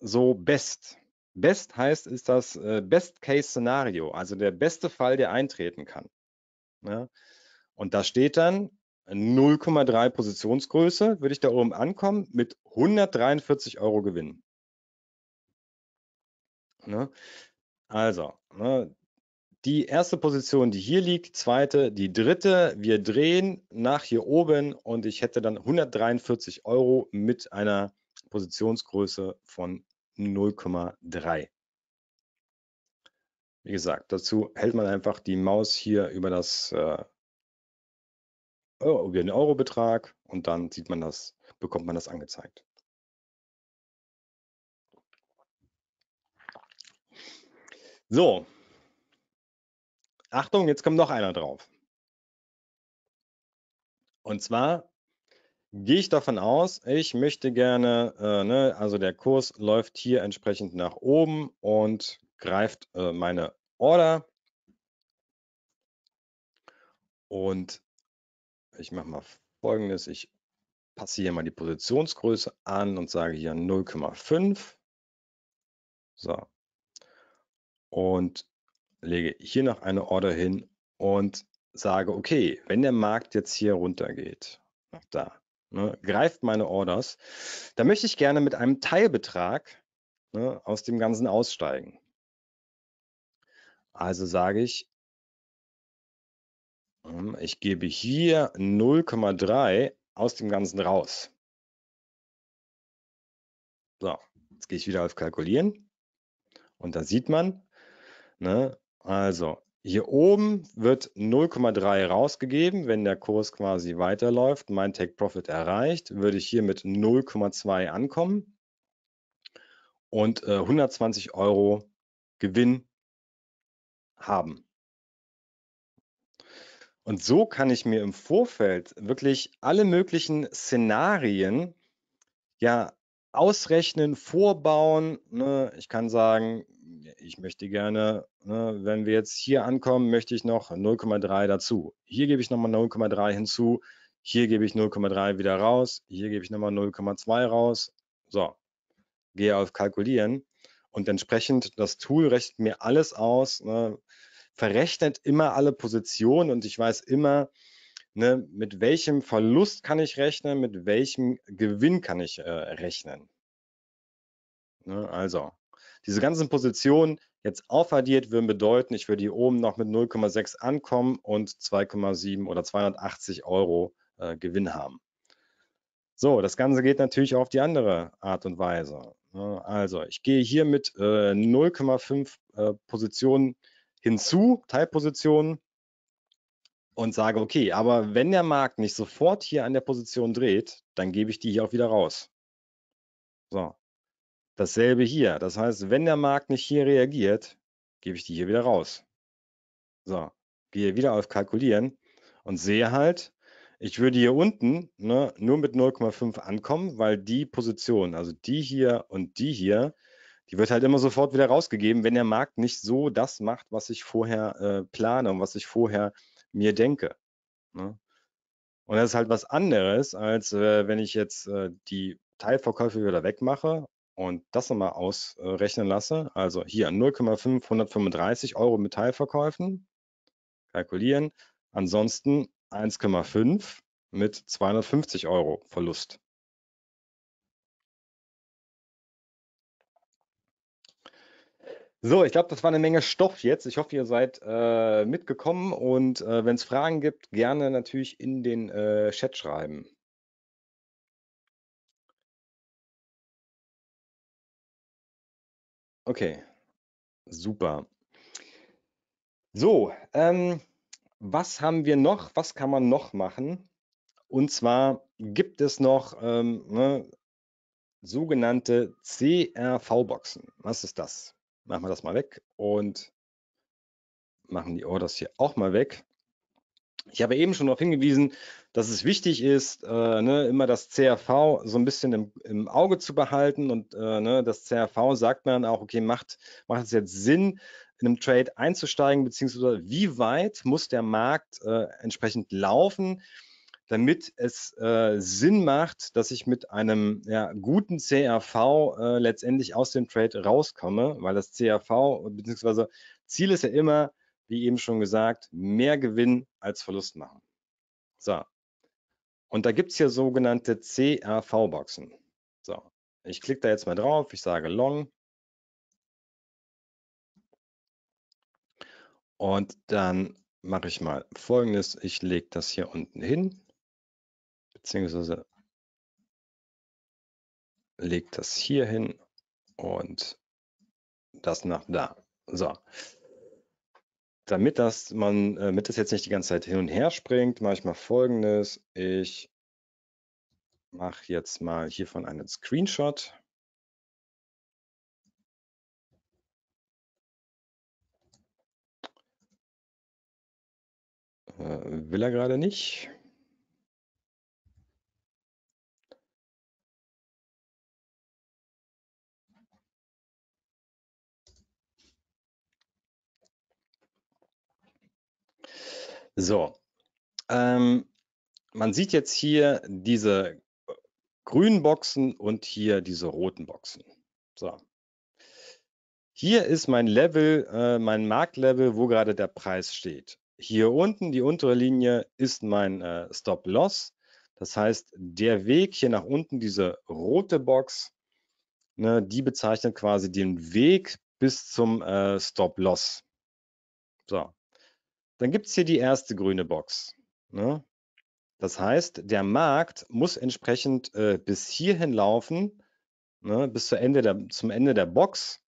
so best. Best heißt, ist das äh, Best-Case-Szenario, also der beste Fall, der eintreten kann. Ja? Ne? Und da steht dann 0,3 Positionsgröße, würde ich da oben ankommen, mit 143 Euro Gewinn. Ne? Also, ne? die erste Position, die hier liegt, zweite, die dritte, wir drehen nach hier oben und ich hätte dann 143 Euro mit einer Positionsgröße von 0,3. Wie gesagt, dazu hält man einfach die Maus hier über, das, äh, über den Eurobetrag und dann sieht man das, bekommt man das angezeigt. So. Achtung, jetzt kommt noch einer drauf. Und zwar gehe ich davon aus, ich möchte gerne, äh, ne, also der Kurs läuft hier entsprechend nach oben und greift äh, meine Order. Und ich mache mal folgendes, ich passe hier mal die Positionsgröße an und sage hier 0,5. So. Und lege hier noch eine Order hin und sage, okay, wenn der Markt jetzt hier runtergeht, nach da, ne, greift meine Orders, da möchte ich gerne mit einem Teilbetrag ne, aus dem Ganzen aussteigen. Also sage ich, hm, ich gebe hier 0,3 aus dem Ganzen raus. So, jetzt gehe ich wieder auf Kalkulieren. Und da sieht man, ne, also hier oben wird 0,3 rausgegeben, wenn der Kurs quasi weiterläuft, mein Take Profit erreicht, würde ich hier mit 0,2 ankommen und äh, 120 Euro Gewinn haben. Und so kann ich mir im Vorfeld wirklich alle möglichen Szenarien ja ausrechnen, vorbauen. Ne? Ich kann sagen, ich möchte gerne, ne, wenn wir jetzt hier ankommen, möchte ich noch 0,3 dazu. Hier gebe ich nochmal 0,3 hinzu, hier gebe ich 0,3 wieder raus, hier gebe ich nochmal 0,2 raus. So, gehe auf Kalkulieren und entsprechend das Tool rechnet mir alles aus, ne, verrechnet immer alle Positionen und ich weiß immer, ne, mit welchem Verlust kann ich rechnen, mit welchem Gewinn kann ich äh, rechnen. Ne, also, diese ganzen Positionen jetzt aufaddiert würden bedeuten, ich würde hier oben noch mit 0,6 ankommen und 2,7 oder 280 Euro äh, Gewinn haben. So, das Ganze geht natürlich auf die andere Art und Weise. Ne? Also, ich gehe hier mit äh, 0,5 äh, Positionen hinzu, Teilpositionen, und sage, okay, aber wenn der Markt nicht sofort hier an der Position dreht, dann gebe ich die hier auch wieder raus. So, Dasselbe hier. Das heißt, wenn der Markt nicht hier reagiert, gebe ich die hier wieder raus. So, gehe wieder auf Kalkulieren und sehe halt, ich würde hier unten ne, nur mit 0,5 ankommen, weil die Position, also die hier und die hier, die wird halt immer sofort wieder rausgegeben, wenn der Markt nicht so das macht, was ich vorher äh, plane und was ich vorher mir denke. Ne? Und das ist halt was anderes, als äh, wenn ich jetzt äh, die Teilverkäufe wieder wegmache und das nochmal ausrechnen lasse, also hier 0,5, 135 Euro Metallverkäufen, kalkulieren, ansonsten 1,5 mit 250 Euro Verlust. So, ich glaube, das war eine Menge Stoff jetzt. Ich hoffe, ihr seid äh, mitgekommen und äh, wenn es Fragen gibt, gerne natürlich in den äh, Chat schreiben. Okay, super. So, ähm, was haben wir noch? Was kann man noch machen? Und zwar gibt es noch ähm, ne, sogenannte CRV-Boxen. Was ist das? Machen wir das mal weg und machen die Orders hier auch mal weg. Ich habe eben schon darauf hingewiesen, dass es wichtig ist, äh, ne, immer das CRV so ein bisschen im, im Auge zu behalten und äh, ne, das CRV sagt man auch, okay, macht, macht es jetzt Sinn, in einem Trade einzusteigen, beziehungsweise wie weit muss der Markt äh, entsprechend laufen, damit es äh, Sinn macht, dass ich mit einem ja, guten CRV äh, letztendlich aus dem Trade rauskomme, weil das CRV beziehungsweise Ziel ist ja immer, wie eben schon gesagt, mehr Gewinn als Verlust machen. So, und da gibt es hier sogenannte CRV-Boxen. So, ich klicke da jetzt mal drauf, ich sage Long. Und dann mache ich mal folgendes, ich lege das hier unten hin, beziehungsweise lege das hier hin und das nach da. So, damit das man, äh, damit das jetzt nicht die ganze Zeit hin und her springt, mache ich mal folgendes. Ich mache jetzt mal hiervon einen Screenshot. Äh, will er gerade nicht. So, ähm, man sieht jetzt hier diese äh, grünen Boxen und hier diese roten Boxen. So. Hier ist mein Level, äh, mein Marktlevel, wo gerade der Preis steht. Hier unten, die untere Linie, ist mein äh, Stop-Loss. Das heißt, der Weg hier nach unten, diese rote Box, ne, die bezeichnet quasi den Weg bis zum äh, Stop-Loss. So, dann gibt es hier die erste grüne Box. Ne? Das heißt, der Markt muss entsprechend äh, bis hierhin laufen, ne, bis zu Ende der, zum Ende der Box.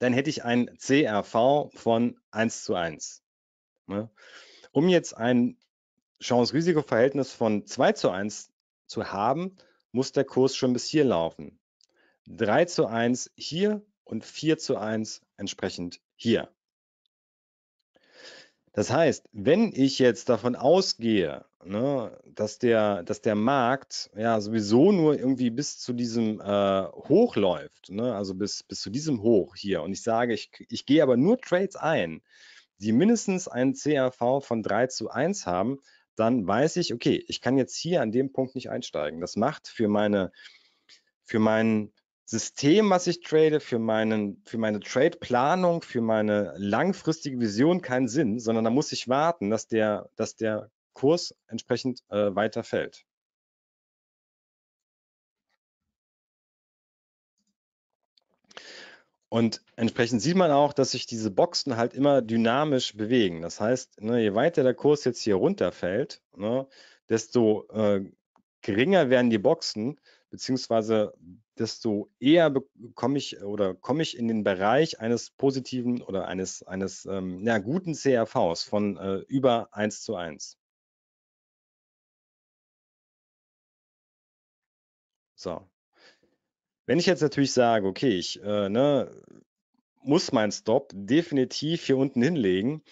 Dann hätte ich ein CRV von 1 zu 1. Ne? Um jetzt ein Chance-Risiko-Verhältnis von 2 zu 1 zu haben, muss der Kurs schon bis hier laufen. 3 zu 1 hier und 4 zu 1 entsprechend hier. Das heißt, wenn ich jetzt davon ausgehe, ne, dass, der, dass der Markt ja sowieso nur irgendwie bis zu diesem äh, Hoch läuft, ne, also bis, bis zu diesem Hoch hier, und ich sage, ich, ich gehe aber nur Trades ein, die mindestens einen CAV von 3 zu 1 haben, dann weiß ich, okay, ich kann jetzt hier an dem Punkt nicht einsteigen. Das macht für meine, für meinen System, was ich trade, für, meinen, für meine Trade-Planung, für meine langfristige Vision keinen Sinn, sondern da muss ich warten, dass der, dass der Kurs entsprechend äh, weiter fällt. Und entsprechend sieht man auch, dass sich diese Boxen halt immer dynamisch bewegen. Das heißt, ne, je weiter der Kurs jetzt hier runterfällt, ne, desto äh, geringer werden die Boxen, beziehungsweise desto eher komme ich äh, oder komme ich in den Bereich eines positiven oder eines, eines ähm, ja, guten CRVs von äh, über 1 zu 1. So. Wenn ich jetzt natürlich sage, okay, ich äh, ne, muss meinen Stop definitiv hier unten hinlegen,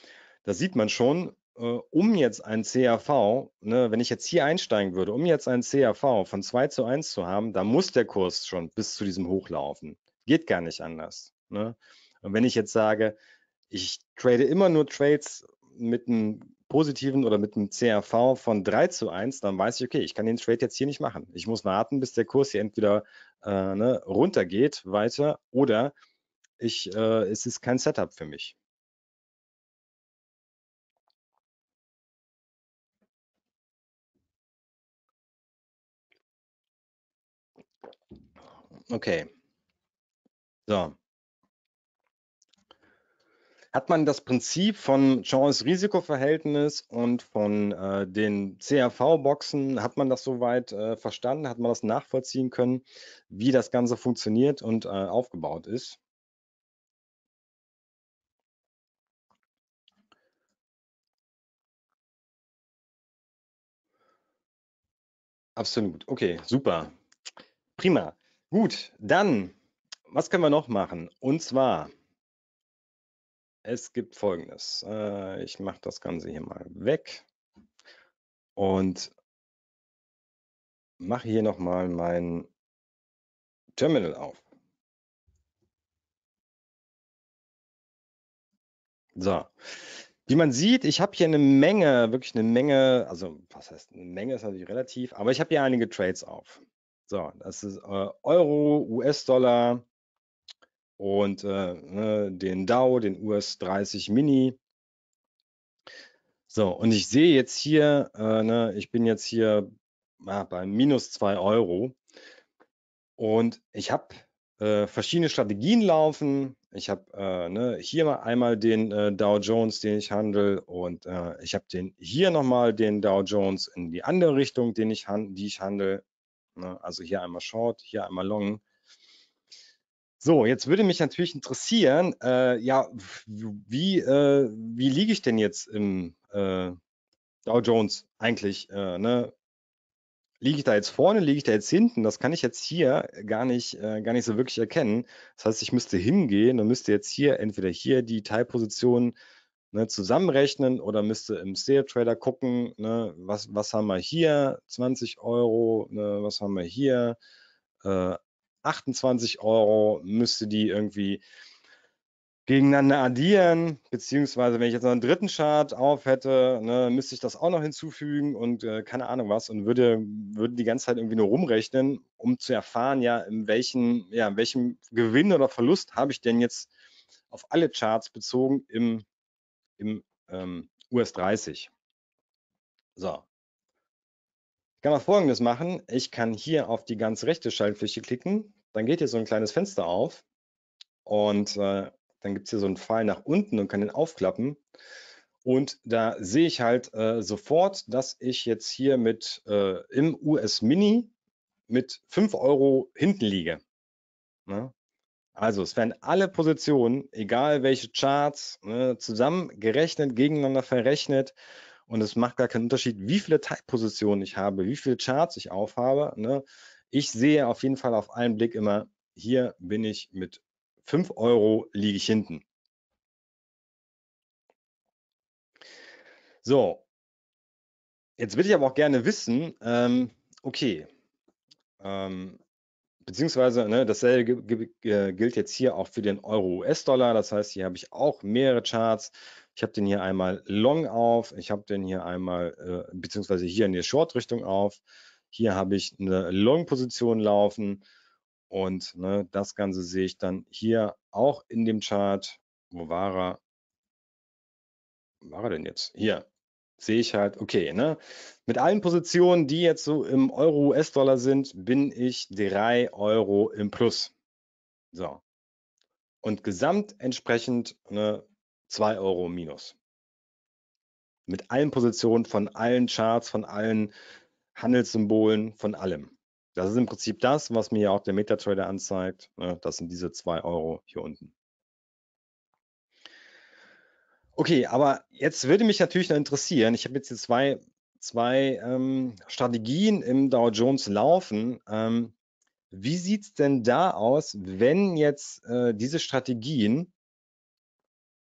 da sieht man schon, äh, um jetzt ein CAV, ne, wenn ich jetzt hier einsteigen würde, um jetzt ein CAV von 2 zu 1 zu haben, da muss der Kurs schon bis zu diesem Hoch laufen. Geht gar nicht anders. Ne? Und wenn ich jetzt sage, ich trade immer nur Trades mit einem positiven oder mit einem CAV von 3 zu 1, dann weiß ich, okay, ich kann den Trade jetzt hier nicht machen. Ich muss warten, bis der Kurs hier entweder äh, ne, runtergeht weiter oder ich, äh, es ist kein Setup für mich. Okay. So. Hat man das Prinzip von chance risikoverhältnis und von äh, den CRV-Boxen, hat man das soweit äh, verstanden? Hat man das nachvollziehen können, wie das Ganze funktioniert und äh, aufgebaut ist? Absolut. Okay, super. Prima. Gut, dann, was können wir noch machen? Und zwar, es gibt Folgendes. Äh, ich mache das Ganze hier mal weg und mache hier nochmal mein Terminal auf. So, wie man sieht, ich habe hier eine Menge, wirklich eine Menge, also was heißt eine Menge ist natürlich relativ, aber ich habe hier einige Trades auf. So, das ist äh, Euro, US-Dollar und äh, ne, den Dow, den US 30 Mini. So, und ich sehe jetzt hier, äh, ne, ich bin jetzt hier ah, bei minus 2 Euro und ich habe äh, verschiedene Strategien laufen. Ich habe äh, ne, hier mal einmal den äh, Dow Jones, den ich handle, und äh, ich habe den hier nochmal den Dow Jones in die andere Richtung, den ich die ich handle. Ne? Also hier einmal Short, hier einmal Long. So, jetzt würde mich natürlich interessieren, äh, ja, wie, äh, wie liege ich denn jetzt im äh, Dow Jones eigentlich? Äh, ne? Liege ich da jetzt vorne, liege ich da jetzt hinten? Das kann ich jetzt hier gar nicht, äh, gar nicht so wirklich erkennen. Das heißt, ich müsste hingehen und müsste jetzt hier entweder hier die Teilposition äh, ne, zusammenrechnen oder müsste im Sale Trader gucken, ne, was, was haben wir hier, 20 Euro, ne, was haben wir hier, äh, 28 Euro, müsste die irgendwie gegeneinander addieren, beziehungsweise wenn ich jetzt noch einen dritten Chart auf hätte, ne, müsste ich das auch noch hinzufügen und äh, keine Ahnung was und würde, würde die ganze Zeit irgendwie nur rumrechnen, um zu erfahren, ja, in welchen, ja, in welchem Gewinn oder Verlust habe ich denn jetzt auf alle Charts bezogen im im ähm, US 30. So. Ich kann mal folgendes machen. Ich kann hier auf die ganz rechte Schaltfläche klicken. Dann geht hier so ein kleines Fenster auf und äh, dann gibt es hier so einen Pfeil nach unten und kann den aufklappen. Und da sehe ich halt äh, sofort, dass ich jetzt hier mit äh, im US Mini mit 5 Euro hinten liege. Ne? Also es werden alle Positionen, egal welche Charts, ne, zusammengerechnet, gegeneinander verrechnet und es macht gar keinen Unterschied, wie viele Teilpositionen ich habe, wie viele Charts ich aufhabe. Ne. Ich sehe auf jeden Fall auf einen Blick immer, hier bin ich mit 5 Euro liege ich hinten. So, jetzt würde ich aber auch gerne wissen, ähm, okay, ähm, beziehungsweise ne, dasselbe äh, gilt jetzt hier auch für den Euro-US-Dollar. Das heißt, hier habe ich auch mehrere Charts. Ich habe den hier einmal long auf, ich habe den hier einmal, äh, beziehungsweise hier in der Short-Richtung auf. Hier habe ich eine Long-Position laufen und ne, das Ganze sehe ich dann hier auch in dem Chart. Wo war er? Wo war er denn jetzt? Hier, sehe ich halt, okay, ne? Mit allen Positionen, die jetzt so im Euro-US-Dollar sind, bin ich 3 Euro im Plus. So. Und gesamt entsprechend ne, Euro minus. Mit allen Positionen, von allen Charts, von allen Handelssymbolen, von allem. Das ist im Prinzip das, was mir auch der MetaTrader anzeigt. Ne? Das sind diese 2 Euro hier unten. Okay, aber jetzt würde mich natürlich noch interessieren, ich habe jetzt hier zwei, zwei ähm, Strategien im Dow Jones laufen. Ähm, wie sieht es denn da aus, wenn jetzt äh, diese Strategien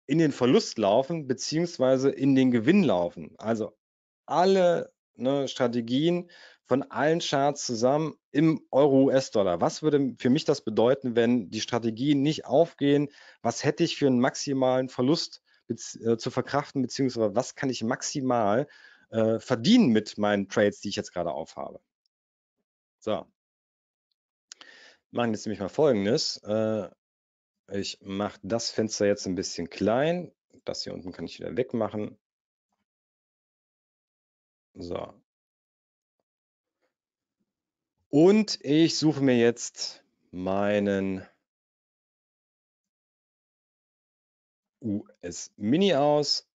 in den Verlust laufen, beziehungsweise in den Gewinn laufen? Also alle ne, Strategien von allen Charts zusammen im Euro-US-Dollar. Was würde für mich das bedeuten, wenn die Strategien nicht aufgehen? Was hätte ich für einen maximalen Verlust äh, zu verkraften, beziehungsweise was kann ich maximal äh, verdienen mit meinen Trades, die ich jetzt gerade aufhabe. So. machen jetzt nämlich mal folgendes. Äh, ich mache das Fenster jetzt ein bisschen klein. Das hier unten kann ich wieder wegmachen. So. Und ich suche mir jetzt meinen US Mini aus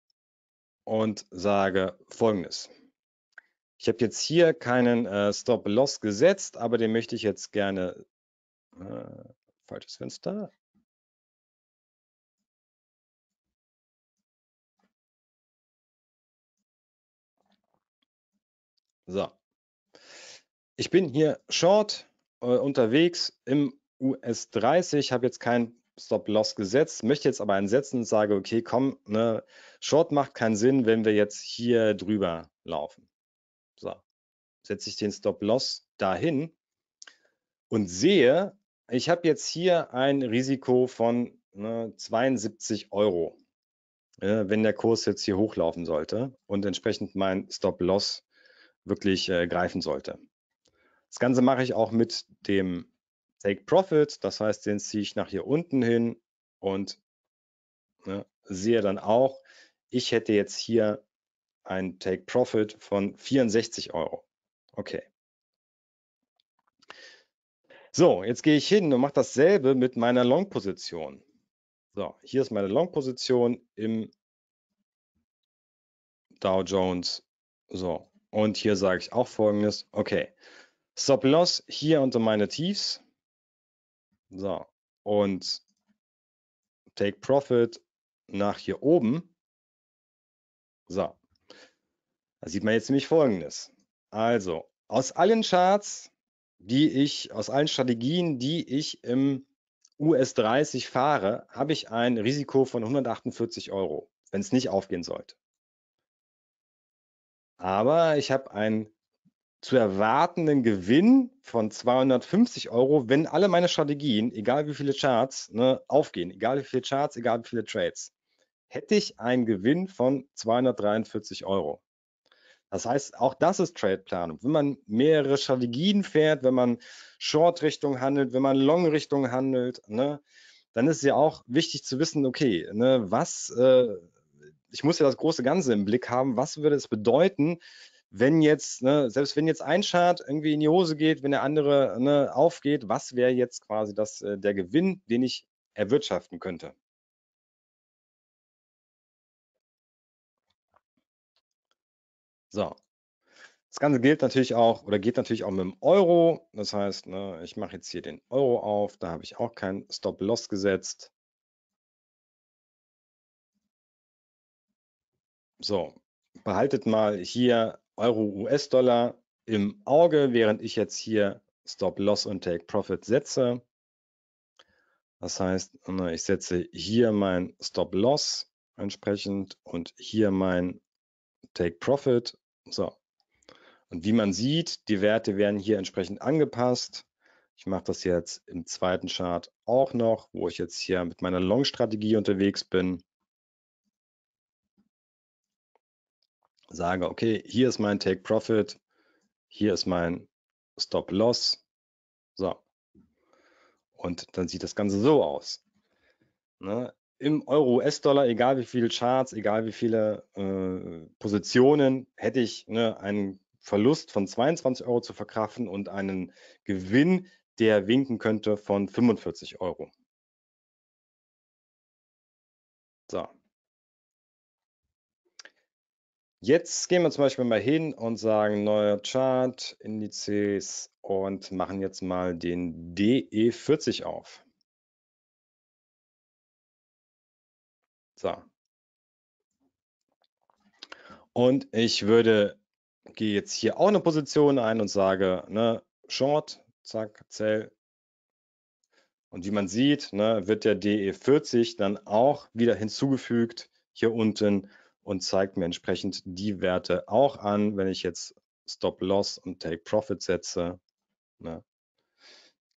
und sage folgendes. Ich habe jetzt hier keinen äh, Stop-Loss gesetzt, aber den möchte ich jetzt gerne, äh, falsches Fenster, So. Ich bin hier short äh, unterwegs im US 30, habe jetzt keinen Stop-Loss gesetzt, möchte jetzt aber einsetzen und sage, okay, komm, ne, Short macht keinen Sinn, wenn wir jetzt hier drüber laufen. So, setze ich den Stop-Loss dahin und sehe, ich habe jetzt hier ein Risiko von ne, 72 Euro, äh, wenn der Kurs jetzt hier hochlaufen sollte und entsprechend mein Stop-Loss wirklich äh, greifen sollte. Das Ganze mache ich auch mit dem Take Profit, das heißt, den ziehe ich nach hier unten hin und ne, sehe dann auch, ich hätte jetzt hier ein Take Profit von 64 Euro. Okay. So, jetzt gehe ich hin und mache dasselbe mit meiner Long-Position. So, hier ist meine Long-Position im Dow Jones. So, und hier sage ich auch folgendes. Okay, Stop-Loss hier unter meine Tiefs. So, und Take Profit nach hier oben. So, da sieht man jetzt nämlich Folgendes. Also, aus allen Charts, die ich, aus allen Strategien, die ich im US30 fahre, habe ich ein Risiko von 148 Euro, wenn es nicht aufgehen sollte. Aber ich habe ein zu erwartenden Gewinn von 250 Euro, wenn alle meine Strategien, egal wie viele Charts, ne, aufgehen, egal wie viele Charts, egal wie viele Trades, hätte ich einen Gewinn von 243 Euro. Das heißt, auch das ist Tradeplanung. Wenn man mehrere Strategien fährt, wenn man Short-Richtung handelt, wenn man Long-Richtung handelt, ne, dann ist es ja auch wichtig zu wissen, okay, ne, was, äh, ich muss ja das große Ganze im Blick haben, was würde es bedeuten, wenn jetzt, ne, selbst wenn jetzt ein Chart irgendwie in die Hose geht, wenn der andere ne, aufgeht, was wäre jetzt quasi das, äh, der Gewinn, den ich erwirtschaften könnte? So. Das Ganze gilt natürlich auch oder geht natürlich auch mit dem Euro. Das heißt, ne, ich mache jetzt hier den Euro auf. Da habe ich auch kein Stop-Loss gesetzt. So, behaltet mal hier Euro, US-Dollar im Auge, während ich jetzt hier Stop Loss und Take Profit setze. Das heißt, ne, ich setze hier mein Stop Loss entsprechend und hier mein Take Profit. So. Und wie man sieht, die Werte werden hier entsprechend angepasst. Ich mache das jetzt im zweiten Chart auch noch, wo ich jetzt hier mit meiner Long-Strategie unterwegs bin. sage, okay, hier ist mein Take Profit, hier ist mein Stop Loss. So. Und dann sieht das Ganze so aus. Ne? Im Euro, US-Dollar, egal wie viele Charts, egal wie viele äh, Positionen, hätte ich ne, einen Verlust von 22 Euro zu verkraften und einen Gewinn, der winken könnte von 45 Euro. Jetzt gehen wir zum Beispiel mal hin und sagen neuer Chart, Indizes und machen jetzt mal den DE40 auf. So. Und ich würde, gehe jetzt hier auch eine Position ein und sage, ne, Short, zack, Zell. Und wie man sieht, ne, wird der DE40 dann auch wieder hinzugefügt hier unten und zeigt mir entsprechend die Werte auch an, wenn ich jetzt Stop-Loss und Take-Profit setze. Ne?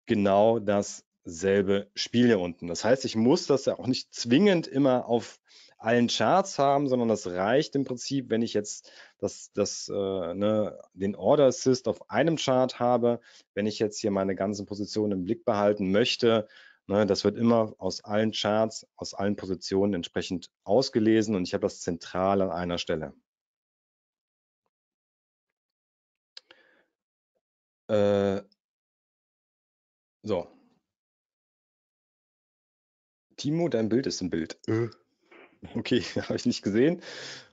Genau dasselbe Spiel hier unten. Das heißt, ich muss das ja auch nicht zwingend immer auf allen Charts haben, sondern das reicht im Prinzip, wenn ich jetzt das, das, äh, ne, den Order Assist auf einem Chart habe, wenn ich jetzt hier meine ganzen Positionen im Blick behalten möchte, Ne, das wird immer aus allen Charts, aus allen Positionen entsprechend ausgelesen und ich habe das zentral an einer Stelle. Äh, so. Timo, dein Bild ist im Bild. Äh. Okay, habe ich nicht gesehen.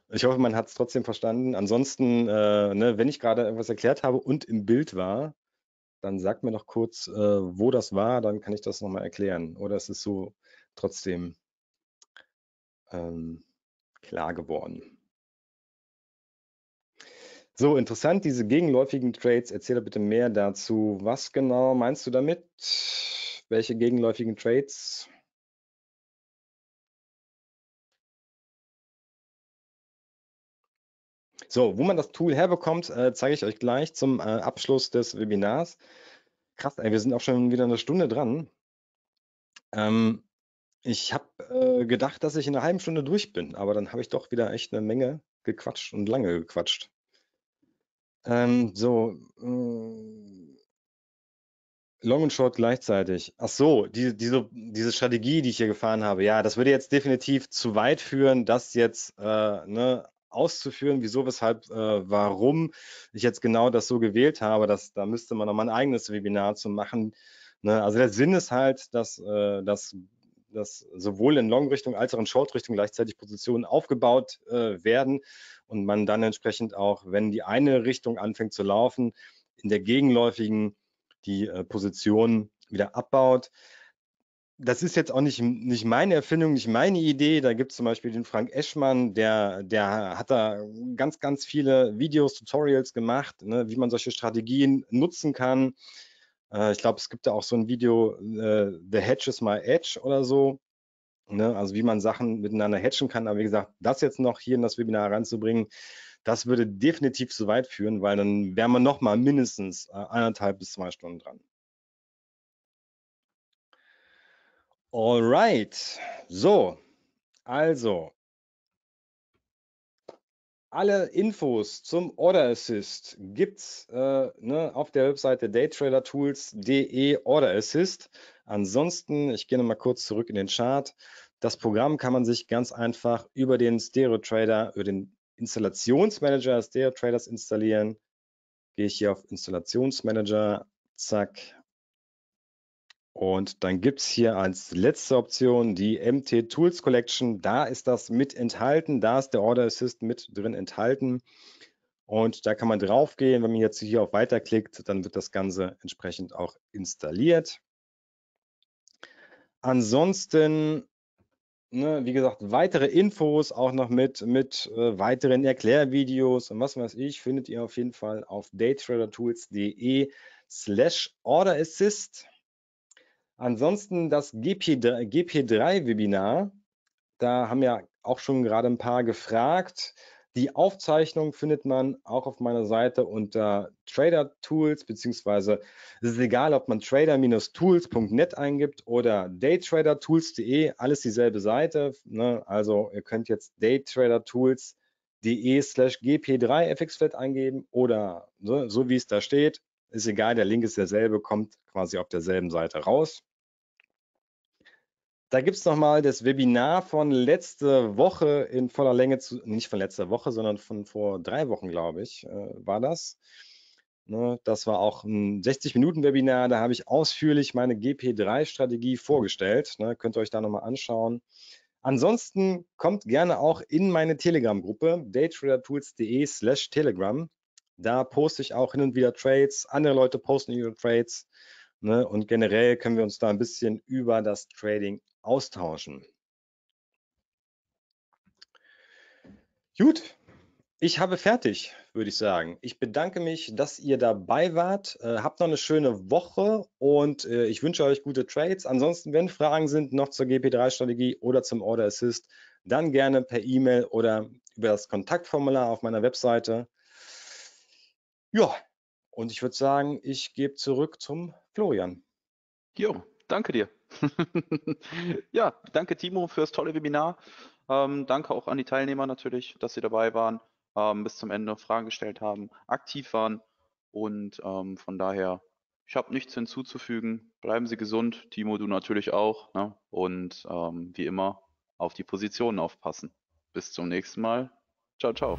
Ich hoffe, man hat es trotzdem verstanden. Ansonsten, äh, ne, wenn ich gerade etwas erklärt habe und im Bild war, dann sag mir doch kurz, äh, wo das war, dann kann ich das nochmal erklären. Oder ist es so trotzdem ähm, klar geworden. So, interessant, diese gegenläufigen Trades. Erzähle bitte mehr dazu. Was genau meinst du damit? Welche gegenläufigen Trades? So, wo man das Tool herbekommt, äh, zeige ich euch gleich zum äh, Abschluss des Webinars. Krass, ey, wir sind auch schon wieder eine Stunde dran. Ähm, ich habe äh, gedacht, dass ich in einer halben Stunde durch bin, aber dann habe ich doch wieder echt eine Menge gequatscht und lange gequatscht. Ähm, so, mm. Long und Short gleichzeitig. Ach so, die, diese, diese Strategie, die ich hier gefahren habe, ja, das würde jetzt definitiv zu weit führen, das jetzt äh, ne, auszuführen, wieso, weshalb, äh, warum ich jetzt genau das so gewählt habe. Das, da müsste man nochmal ein eigenes Webinar zu machen. Ne? Also der Sinn ist halt, dass, äh, dass, dass sowohl in Long-Richtung als auch in Short-Richtung gleichzeitig Positionen aufgebaut äh, werden und man dann entsprechend auch, wenn die eine Richtung anfängt zu laufen, in der gegenläufigen die äh, Position wieder abbaut das ist jetzt auch nicht, nicht meine Erfindung, nicht meine Idee. Da gibt es zum Beispiel den Frank Eschmann, der, der hat da ganz, ganz viele Videos, Tutorials gemacht, ne, wie man solche Strategien nutzen kann. Äh, ich glaube, es gibt da auch so ein Video, äh, The Hedge is my Edge oder so. Ne, also wie man Sachen miteinander hatchen kann. Aber wie gesagt, das jetzt noch hier in das Webinar ranzubringen, das würde definitiv zu weit führen, weil dann wären wir nochmal mindestens äh, eineinhalb bis zwei Stunden dran. Alright, so, also alle Infos zum Order Assist gibt's äh, ne, auf der Webseite daytradertools.de Order Assist. Ansonsten, ich gehe nochmal kurz zurück in den Chart. Das Programm kann man sich ganz einfach über den Stereo Trader, über den Installationsmanager des Stereo Traders installieren. Gehe ich hier auf Installationsmanager, zack, und dann gibt es hier als letzte Option die MT Tools Collection. Da ist das mit enthalten. Da ist der Order Assist mit drin enthalten. Und da kann man drauf gehen. Wenn man jetzt hier auf Weiter klickt, dann wird das Ganze entsprechend auch installiert. Ansonsten, ne, wie gesagt, weitere Infos auch noch mit, mit äh, weiteren Erklärvideos und was weiß ich, findet ihr auf jeden Fall auf daytradertools.de slash Order Assist. Ansonsten das GP3, GP3-Webinar. Da haben ja auch schon gerade ein paar gefragt. Die Aufzeichnung findet man auch auf meiner Seite unter Trader Tools, beziehungsweise es ist egal, ob man trader-tools.net eingibt oder daytradertools.de, alles dieselbe Seite. Ne? Also ihr könnt jetzt daytradertools.de slash gp3 fxflat eingeben oder ne, so wie es da steht. Ist egal, der Link ist derselbe, kommt quasi auf derselben Seite raus. Da gibt es nochmal das Webinar von letzte Woche in voller Länge, zu, nicht von letzter Woche, sondern von vor drei Wochen, glaube ich, äh, war das. Ne, das war auch ein 60-Minuten-Webinar, da habe ich ausführlich meine GP3-Strategie vorgestellt. Ne, könnt ihr euch da nochmal anschauen. Ansonsten kommt gerne auch in meine Telegram-Gruppe daytradertools.de slash Telegram. Da poste ich auch hin und wieder Trades, andere Leute posten ihre Trades. Ne? Und generell können wir uns da ein bisschen über das Trading austauschen. Gut, ich habe fertig, würde ich sagen. Ich bedanke mich, dass ihr dabei wart. Äh, habt noch eine schöne Woche und äh, ich wünsche euch gute Trades. Ansonsten, wenn Fragen sind noch zur GP3-Strategie oder zum Order Assist, dann gerne per E-Mail oder über das Kontaktformular auf meiner Webseite. Ja, und ich würde sagen, ich gebe zurück zum Florian. Jo, danke dir. ja, danke Timo fürs tolle Webinar. Ähm, danke auch an die Teilnehmer natürlich, dass sie dabei waren, ähm, bis zum Ende Fragen gestellt haben, aktiv waren. Und ähm, von daher, ich habe nichts hinzuzufügen. Bleiben Sie gesund, Timo, du natürlich auch. Ne? Und ähm, wie immer, auf die Positionen aufpassen. Bis zum nächsten Mal. Ciao, ciao.